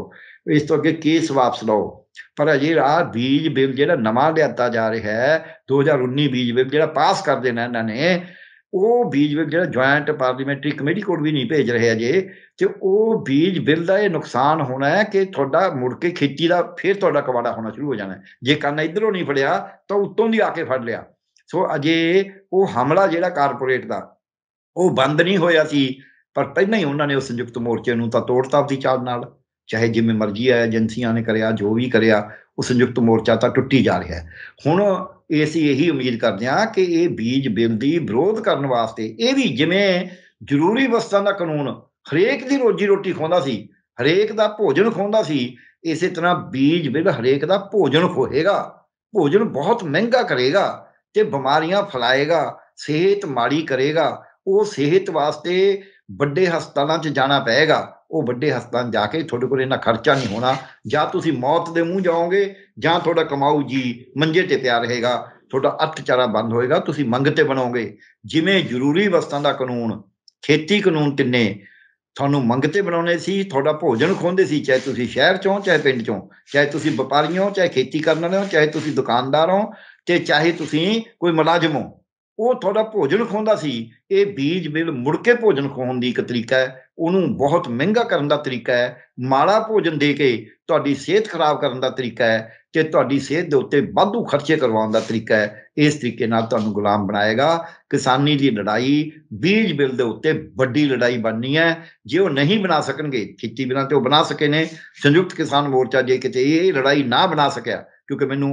ਇਸ ਤੋਂ ਅੱਗੇ ਕੇਸ ਵਾਪਸ ਲਓ ਪਰ ਅਜੇ ਆ ਬੀਜ ਬਿੱਲ ਜਿਹੜਾ ਨਵਾਂ ਲਿਆਤਾ ਜਾ ਰਿਹਾ ਹੈ 2019 ਬੀਜ ਬਿੱਲ ਜਿਹੜਾ ਪਾਸ ਕਰ ਦੇਣਾ ਇਹਨਾਂ ਨੇ ਉਹ ਬੀਜ ਬਿੱਲ ਜਿਹੜਾ ਜੁਆਇੰਟ ਪਾਰਲੀਮੈਂਟਰੀ ਕਮੇਟੀ ਕੋਲ ਵੀ ਨਹੀਂ ਭੇਜ ਰਹੇ ਅਜੇ ਤੇ ਉਹ ਬੀਜ ਬਿੱਲ ਦਾ ਇਹ ਨੁਕਸਾਨ ਹੋਣਾ ਹੈ ਕਿ ਤੁਹਾਡਾ ਮੁੜ ਕੇ ਖੇਤੀ ਦਾ ਫੇਰ ਤੁਹਾਡਾ ਕਵਾੜਾ ਹੋਣਾ ਸ਼ੁਰੂ ਹੋ ਜਾਣਾ ਜੇ ਕੰਨ ਇਧਰੋਂ ਨਹੀਂ ਫੜਿਆ ਤਾਂ ਉੱਤੋਂ ਦੀ ਆ ਕੇ ਫੜ ਲਿਆ ਸੋ ਅਜੇ ਉਹ ਹਮਲਾ ਜਿਹੜਾ ਕਾਰਪੋਰੇਟ ਦਾ ਉਹ ਬੰਦ ਨਹੀਂ ਹੋਇਆ ਸੀ ਪਰ ਪਹਿਲਾਂ ਹੀ ਉਹਨਾਂ ਨੇ ਉਸ ਸੰਯੁਕਤ ਮੋਰਚੇ ਨੂੰ ਤਾਂ ਤੋੜਤਾ ਦੀ ਚਾਲ ਨਾਲ ਚਾਹੇ ਜਿਵੇਂ ਮਰਜ਼ੀ ਆ ਏਜੰਸੀਆਂ ਨੇ ਕਰਿਆ ਜੋ ਵੀ ਕਰਿਆ ਉਹ ਸੰਯੁਕਤ ਮੋਰਚਾ ਤਾਂ ਟੁੱਟੀ ਜਾ ਰਿਹਾ ਹੈ ਹੁਣ ਅਸੀਂ ਇਹੀ ਉਮੀਦ ਕਰਦੇ ਹਾਂ ਕਿ ਇਹ ਬੀਜ ਬਿੰਦੀ ਵਿਰੋਧ ਕਰਨ ਵਾਸਤੇ ਇਹ ਵੀ ਜਿਵੇਂ ਜ਼ਰੂਰੀ ਵਸਤਾਂ ਦਾ ਕਾਨੂੰਨ ਹਰੇਕ ਦੀ ਰੋਜੀ ਰੋਟੀ ਖੋਂਦਾ ਸੀ ਹਰੇਕ ਦਾ ਭੋਜਨ ਖੋਂਦਾ ਸੀ ਇਸੇ ਤਰ੍ਹਾਂ ਬੀਜ ਵੀ ਹਰੇਕ ਦਾ ਭੋਜਨ ਖੋਹੇਗਾ ਭੋਜਨ ਬਹੁਤ ਮਹਿੰਗਾ ਕਰੇਗਾ ਤੇ ਬਿਮਾਰੀਆਂ ਫਲਾਏਗਾ ਸਿਹਤ ਮਾੜੀ ਕਰੇਗਾ ਉਹ ਸਿਹਤ ਵਾਸਤੇ ਵੱਡੇ ਹਸਪਤਾਲਾਂ 'ਚ ਜਾਣਾ ਪਏਗਾ ਉਹ ਵੱਡੇ ਹਸਪਤਾਲ ਜਾ ਕੇ ਤੁਹਾਡੇ ਕੋਲ ਇਹਨਾਂ ਖਰਚਾ ਨਹੀਂ ਹੋਣਾ ਜਾਂ ਤੁਸੀਂ ਮੌਤ ਦੇ ਮੂੰਹ ਜਾਓਗੇ ਜਾਂ ਤੁਹਾਡਾ ਕਮਾਊ ਜੀ ਮੰਜੇ ਤੇ ਪਿਆ ਰਹੇਗਾ ਤੁਹਾਡਾ ਅਰਥਚਾਰਾ ਬੰਦ ਹੋਏਗਾ ਤੁਸੀਂ ਮੰਗਤੇ ਬਣੋਗੇ ਜਿਵੇਂ ਜ਼ਰੂਰੀ ਵਸਤਾਂ ਦਾ ਕਾਨੂੰਨ ਖੇਤੀ ਕਾਨੂੰਨ ਤਿੰਨੇ ਤੁਹਾਨੂੰ ਮੰਗਤੇ ਬਣਾਉਣੇ ਸੀ ਤੁਹਾਡਾ ਭੋਜਨ ਖੋਂਦੇ ਸੀ ਚਾਹੇ ਤੁਸੀਂ ਸ਼ਹਿਰ ਚੋਂ ਚਾਹੇ ਪਿੰਡ ਚੋਂ ਚਾਹੇ ਤੁਸੀਂ ਵਪਾਰੀ ਹੋ ਚਾਹੇ ਖੇਤੀ ਕਰਨ ਵਾਲੇ ਹੋ ਚਾਹੇ ਤੁਸੀਂ ਦੁਕਾਨਦਾਰ ਹੋ ਤੇ ਚਾਹੇ ਤੁਸੀਂ ਕੋਈ ਮੁਲਾਜ਼ਮ ਹੋ ਉਹ ਤੁਹਾਡਾ ਭੋਜਨ ਖੋਂਦਾ ਸੀ ਇਹ ਬੀਜ ਬਿਲ ਮੁੜ ਕੇ ਭੋਜਨ ਖੋਣ ਦੀ ਇੱਕ ਤਰੀਕਾ ਹੈ ਉਹਨੂੰ ਬਹੁਤ ਮਹਿੰਗਾ ਕਰਨ ਦਾ ਤਰੀਕਾ ਹੈ ਮਾੜਾ ਭੋਜਨ ਦੇ ਕੇ ਤੁਹਾਡੀ ਸਿਹਤ ਖਰਾਬ ਕਰਨ ਦਾ ਤਰੀਕਾ ਹੈ ਤੇ ਤੁਹਾਡੀ ਸਿਹਤ ਦੇ ਉੱਤੇ ਵਾਧੂ ਖਰਚੇ ਕਰਵਾਉਣ ਦਾ ਤਰੀਕਾ ਹੈ ਇਸ ਤਰੀਕੇ ਨਾਲ ਤੁਹਾਨੂੰ ਗੁਲਾਮ ਬਣਾਏਗਾ ਕਿਸਾਨੀ ਦੀ ਲੜਾਈ ਬੀਜ ਬਿਲ ਦੇ ਉੱਤੇ ਵੱਡੀ ਲੜਾਈ ਬਣਨੀ ਹੈ ਜੇ ਉਹ ਨਹੀਂ ਬਣਾ ਸਕਣਗੇ ਖੇਤੀ ਬਿਨਾਂ ਤੇ ਉਹ ਬਣਾ ਸਕੇ ਨੇ ਸੰਯੁਕਤ ਕਿਸਾਨ ਮੋਰਚਾ ਜੇ ਕਿਤੇ ਇਹ ਲੜਾਈ ਨਾ ਬਣਾ ਸਕਿਆ ਕਿਉਂਕਿ ਮੈਨੂੰ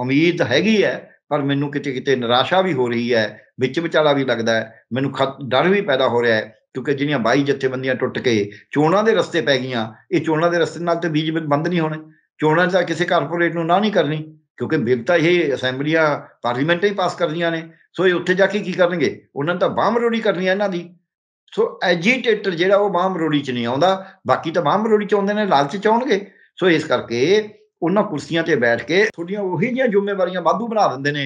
ਉਮੀਦ ਹੈਗੀ ਹੈ ਪਰ ਮੈਨੂੰ ਕਿਤੇ ਕਿਤੇ ਨਿਰਾਸ਼ਾ ਵੀ ਹੋ ਰਹੀ ਹੈ ਵਿੱਚ ਵਿਚਾਲਾ ਵੀ ਲੱਗਦਾ ਹੈ ਮੈਨੂੰ ਡਰ ਵੀ ਪੈਦਾ ਹੋ ਰਿਹਾ ਹੈ ਕਿਉਂਕਿ ਜਿਹੜੀਆਂ 22 ਜਥੇਬੰਦੀਆਂ ਟੁੱਟ ਕੇ ਚੋਣਾਂ ਦੇ ਰਸਤੇ ਪੈ ਗਈਆਂ ਇਹ ਚੋਣਾਂ ਦੇ ਰਸਤੇ ਨਾਲ ਤੇ ਬੀਜ ਬੰਦ ਨਹੀਂ ਹੋਣੇ ਚੋਣਾਂ ਦਾ ਕਿਸੇ ਕਾਰਪੋਰੇਟ ਨੂੰ ਨਾ ਨਹੀਂ ਕਰਨੀ ਕਿਉਂਕਿ ਬਿਰਤਾ ਇਹ ਅਸੈਂਬਲੀਆਂ ਪਾਰਲੀਮੈਂਟ ਹੀ ਪਾਸ ਕਰਦੀਆਂ ਨੇ ਸੋ ਇਹ ਉੱਥੇ ਜਾ ਕੇ ਕੀ ਕਰਨਗੇ ਉਹਨਾਂ ਨੇ ਤਾਂ ਬਾਹ ਕਰਨੀ ਹੈ ਇਹਨਾਂ ਦੀ ਸੋ ਐਜੀਟੇਟਰ ਜਿਹੜਾ ਉਹ ਬਾਹ ਚ ਨਹੀਂ ਆਉਂਦਾ ਬਾਕੀ ਤਾਂ ਬਾਹ ਮਰੋੜੀ ਚ ਆਉਂਦੇ ਨੇ ਲਾਲਚ ਚ ਆਉਣਗੇ ਸੋ ਇਸ ਕਰਕੇ ਉਹਨਾਂ ਕੁਰਸੀਆਂ ਤੇ ਬੈਠ ਕੇ ਤੁਹਾਡੀਆਂ ਉਹੀ ਜੀਆਂ ਜ਼ਿੰਮੇਵਾਰੀਆਂ ਵਾਧੂ ਬਣਾ ਦਿੰਦੇ ਨੇ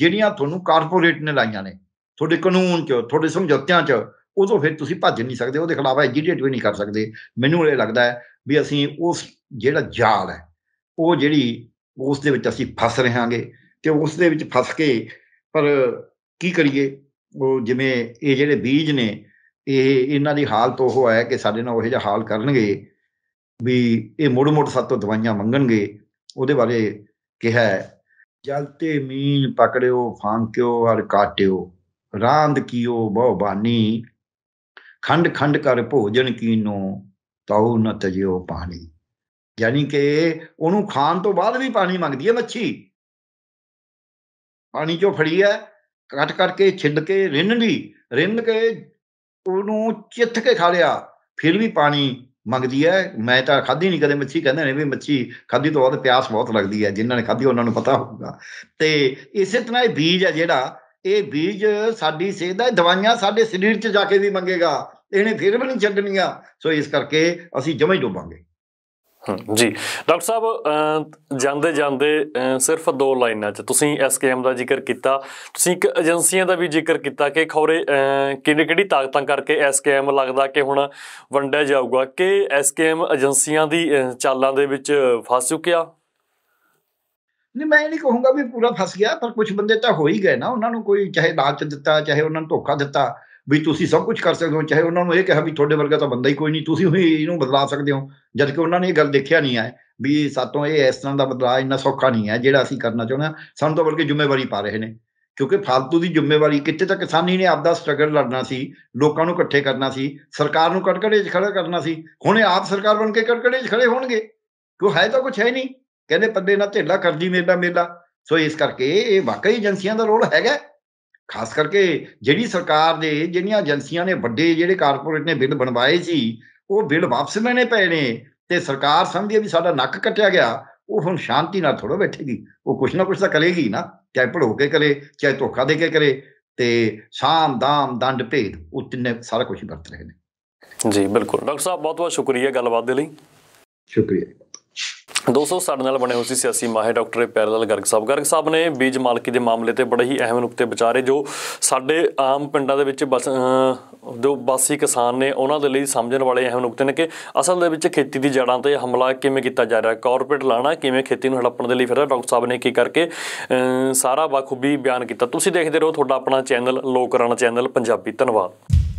ਜਿਹੜੀਆਂ ਤੁਹਾਨੂੰ ਕਾਰਪੋਰੇਟ ਨੇ ਲਾਈਆਂ ਨੇ ਤੁਹਾਡੇ ਕਾਨੂੰਨ 'ਚ ਤੁਹਾਡੇ ਸਮਝੌਤਿਆਂ 'ਚ ਉਦੋਂ ਫਿਰ ਤੁਸੀਂ ਭੱਜ ਨਹੀਂ ਸਕਦੇ ਉਹਦੇ ਖਿਲਾਫ ਐਜੀਟੇਟ ਵੀ ਨਹੀਂ ਕਰ ਸਕਦੇ ਮੈਨੂੰ ਇਹ ਲੱਗਦਾ ਹੈ ਵੀ ਅਸੀਂ ਉਸ ਜਿਹੜਾ ਜਾਲ ਹੈ ਉਹ ਜਿਹੜੀ ਉਸ ਦੇ ਵਿੱਚ ਅਸੀਂ ਫਸ ਰਹਾਂਗੇ ਤੇ ਉਸ ਦੇ ਵਿੱਚ ਫਸ ਕੇ ਪਰ ਕੀ ਕਰੀਏ ਉਹ ਜਿਵੇਂ ਇਹ ਜਿਹੜੇ ਬੀਜ ਨੇ ਇਹ ਇਹਨਾਂ ਦੀ ਹਾਲਤ ਉਹ ਹੈ ਕਿ ਸਾਡੇ ਨਾਲ ਉਹ ਜਿਹਾ ਹਾਲ ਕਰਨਗੇ ਵੀ ਇਹ ਮੋੜ ਮੋੜ ਸਾਤੋਂ ਦਵਾਈਆਂ ਮੰਗਣਗੇ ਉਹਦੇ ਬਾਰੇ ਕਿਹਾ ਜਲ ਤੇ ਮੀਨ ਪਕੜਿਓ ਫਾਂਕਿਓ ਔਰ ਕਾਟਿਓ ਰਾਂਦ ਕੀਓ ਬਹੁ ਬਾਨੀ ਖੰਡ ਖੰਡ ਕਰ ਭੋਜਨ ਕੀਨੋ ਤਉ ਨ ਤਜਿਓ ਪਾਣੀ ਯਾਨੀ ਕਿ ਉਹਨੂੰ ਖਾਣ ਤੋਂ ਬਾਅਦ ਵੀ ਪਾਣੀ ਮੰਗਦੀ ਹੈ ਮੱਛੀ ਪਾਣੀ ਜੋ ਫੜੀ ਹੈ ਕੱਟ ਕੱਟ ਕੇ ਛਿੱਡ ਕੇ ਰਿੰਨ ਲਈ ਰਿੰਨ ਕੇ ਉਹਨੂੰ ਚਿੱਥ ਕੇ ਖਾ ਲਿਆ ਫਿਰ ਵੀ ਪਾਣੀ ਮੰਗਦੀ ਹੈ ਮੈਂ ਤਾਂ ਖਾਧੀ ਨਹੀਂ ਕਦੇ ਮੱਛੀ ਕਹਿੰਦੇ ਨੇ ਵੀ ਮੱਛੀ ਖਾਧੀ ਤੋਂ ਬਾਅਦ ਪਿਆਸ ਬਹੁਤ ਲੱਗਦੀ ਹੈ ਜਿਨ੍ਹਾਂ ਨੇ ਖਾਧੀ ਉਹਨਾਂ ਨੂੰ ਪਤਾ ਹੋਊਗਾ ਤੇ ਇਸੇ ਤਰ੍ਹਾਂ ਇਹ ਬੀਜ ਹੈ ਜਿਹੜਾ ਇਹ ਬੀਜ ਸਾਡੀ ਸਿਹਤ ਦਾ ਦਵਾਈਆਂ ਸਾਡੇ ਸਰੀਰ 'ਚ ਜਾ ਕੇ ਵੀ ਮੰਗੇਗਾ ਇਹਨੇ ਫਿਰ ਵੀ ਨਹੀਂ ਛੱਡਣੀਆਂ ਸੋ ਇਸ ਕਰਕੇ ਅਸੀਂ ਜਮੇ ਡੋਬਾਂਗੇ ਜੀ ਡਾਕਟਰ ਸਾਹਿਬ ਜਾਂਦੇ ਜਾਂਦੇ ਸਿਰਫ ਦੋ ਲਾਈਨਾਂ 'ਚ ਤੁਸੀਂ ਐਸਕੇਐਮ ਦਾ ਜ਼ਿਕਰ ਕੀਤਾ ਤੁਸੀਂ ਇੱਕ ਏਜੰਸੀਆਂ ਦਾ ਵੀ ਜ਼ਿਕਰ ਕੀਤਾ ਕਿ ਖੌਰੇ ਕਿਹੜੀ ਕਿਹੜੀ ਤਾਕਤਾਂ ਕਰਕੇ ਐਸਕੇਐਮ ਲੱਗਦਾ ਕਿ ਹੁਣ ਵੰਡਿਆ ਜਾਊਗਾ ਕਿ ਐਸਕੇਐਮ ਏਜੰਸੀਆਂ ਦੀ ਚਾਲਾਂ ਦੇ ਵਿੱਚ ਫਸ ਚੁੱਕਿਆ ਨਹੀਂ ਮੈਂ ਨਹੀਂ ਕਹੂੰਗਾ ਵੀ ਪੂਰਾ ਫਸ ਗਿਆ ਪਰ ਕੁਝ ਬੰਦੇ ਤਾਂ ਹੋ ਹੀ ਗਏ ਨਾ ਉਹਨਾਂ ਨੂੰ ਕੋਈ ਚਾਹੇ ਲਾਲਚ ਦਿੱਤਾ ਚਾਹੇ ਉਹਨਾਂ ਨੂੰ ਧੋਖਾ ਦਿੱਤਾ ਵੀ ਤੁਸੀਂ ਸਭ ਕੁਝ ਕਰ ਸਕਦੇ ਹੋ ਚਾਹੇ ਉਹਨਾਂ ਨੂੰ ਇਹ ਕਿਹਾ ਵੀ ਤੁਹਾਡੇ ਵਰਗਾ ਤਾਂ ਬੰਦਾ ਹੀ ਕੋਈ ਨਹੀਂ ਤੁਸੀਂ ਹੀ ਇਹਨੂੰ ਬਦਲਾ ਸਕਦੇ ਹੋ ਜਦ ਕਿ ਉਹਨਾਂ ਨੇ ਇਹ ਗੱਲ ਦੇਖਿਆ ਨਹੀਂ ਹੈ ਵੀ ਸਾਤੋਂ ਇਹ ਇਸ ਤਰ੍ਹਾਂ ਦਾ ਬਦਲਾ ਇੰਨਾ ਸੌਖਾ ਨਹੀਂ ਹੈ ਜਿਹੜਾ ਅਸੀਂ ਕਰਨਾ ਚਾਹੁੰਦੇ ਹਾਂ ਸਾਨੂੰ ਤਾਂ ਬਲਕਿ ਜ਼ਿੰਮੇਵਾਰੀ ਪਾ ਰਹੇ ਨੇ ਕਿਉਂਕਿ ਫਾਲਤੂ ਦੀ ਜ਼ਿੰਮੇਵਾਰੀ ਕਿੱਥੇ ਤੱਕ ਕਿਸਾਨੀ ਨੇ ਆਪਦਾ ਸਟਰਗਲ ਲੜਨਾ ਸੀ ਲੋਕਾਂ ਨੂੰ ਇਕੱਠੇ ਕਰਨਾ ਸੀ ਸਰਕਾਰ ਨੂੰ ਕਟਕੜੇ 'ਚ ਖੜਾ ਕਰਨਾ ਸੀ ਹੁਣ ਇਹ ਆਪ ਸਰਕਾਰ ਬਣ ਕੇ ਕਟਕੜੇ 'ਚ ਖੜੇ ਹੋਣਗੇ ਕਿਉਂ ਹੈ ਤਾਂ ਕੁਝ ਹੈ ਨਹੀਂ ਕਹਿੰਦੇ ਪੱਦੇ ਨਾਲ ਢੇਲਾ ਕਰਦੀ ਮੇਲਾ ਮੇਲਾ ਸੋ ਇਸ ਕਰਕੇ ਇਹ ਵਾਕਈ ਏਜੰਸੀਆਂ ਦਾ ਰੋਲ ਹੈਗਾ ਖਾਸ ਕਰਕੇ ਜਿਹੜੀ ਸਰਕਾਰ ਦੇ ਜਿਹੜੀਆਂ ਏਜੰਸੀਆਂ ਨੇ ਵੱਡੇ ਜਿਹੜੇ ਕਾਰਪੋਰੇਟ ਨੇ ਬਿੱਲ ਬਣਵਾਏ ਸੀ ਉਹ ਬਿੱਲ ਵਾਪਸ ਲੈਣੇ ਪਏ ਨੇ ਤੇ ਸਰਕਾਰ ਸਮਝਦੀ ਹੈ ਵੀ ਸਾਡਾ ਨੱਕ ਕੱਟਿਆ ਗਿਆ ਉਹ ਹੁਣ ਸ਼ਾਂਤੀ ਨਾਲ ਥੋੜਾ ਬੈਠੇਗੀ ਉਹ ਕੁਛ ਨਾ ਕੁਛ ਤਾਂ ਕਰੇਗੀ ਨਾ ਚਾਹੇ ਭੜੋ ਕੇ ਕਰੇ ਚਾਹੇ ਧੋਖਾ ਦੇ ਕੇ ਕਰੇ ਤੇ ਸ਼ਾਮ ਦਾਮ ਦੰਡ ਭੇਦ ਉਹ ਤਿੰਨੇ ਸਾਰਾ ਕੁਝ ਵਰਤ ਰਹੇ ਨੇ ਜੀ ਬਿਲਕੁਲ ਡਾਕਟਰ ਸਾਹਿਬ ਬਹੁਤ ਬਹੁਤ ਸ਼ੁਕਰੀਆ ਗੱਲਬਾਤ ਦੇ ਲਈ ਸ਼ੁਕਰੀਆ ਦੋਸਤੋ ਸਾਡੇ ਨਾਲ ਬਣੇ ਹੋਏ ਸੀ ਸਿਆਸੀ ਮਾਹਿਰ ਡਾਕਟਰ ਪੈਰਲਲ ਗਰਗ ਸਾਹਿਬ ਗਰਗ ਸਾਹਿਬ ਨੇ ਬੀਜ ਮਾਲਕੀ ਦੇ ਮਾਮਲੇ ਤੇ ਬੜੇ ਹੀ ਅਹਿਮ ਨੁਕਤੇ ਵਿਚਾਰੇ ਜੋ ਸਾਡੇ ਆਮ ਪਿੰਡਾਂ ਦੇ ਵਿੱਚ ਬਸ ਜੋ ਬਾਸੀ ਕਿਸਾਨ ਨੇ ਉਹਨਾਂ ਦੇ ਲਈ ਸਮਝਣ ਵਾਲੇ ਅਹਿਮ ਨੁਕਤੇ ਨੇ ਕਿ ਅਸਲ ਦੇ ਵਿੱਚ ਖੇਤੀ ਦੀ ਜੜਾਂ ਤੇ ਹਮਲਾ ਕਿਵੇਂ ਕੀਤਾ ਜਾ ਰਿਹਾ ਕਾਰਪੋਰੇਟ ਲਾਣਾ ਕਿਵੇਂ ਖੇਤੀ ਨੂੰ ਹੜੱਪਣ ਦੇ ਲਈ ਫਿਰ ਡਾਕਟਰ ਸਾਹਿਬ ਨੇ ਕੀ ਕਰਕੇ ਸਾਰਾ ਬਖੂਬੀ ਬਿਆਨ ਕੀਤਾ ਤੁਸੀਂ ਦੇਖਦੇ ਰਹੋ ਤੁਹਾਡਾ ਆਪਣਾ ਚੈਨਲ ਲੋਕਰਨ ਚੈਨਲ ਪੰਜਾਬੀ ਧੰਨਵਾਦ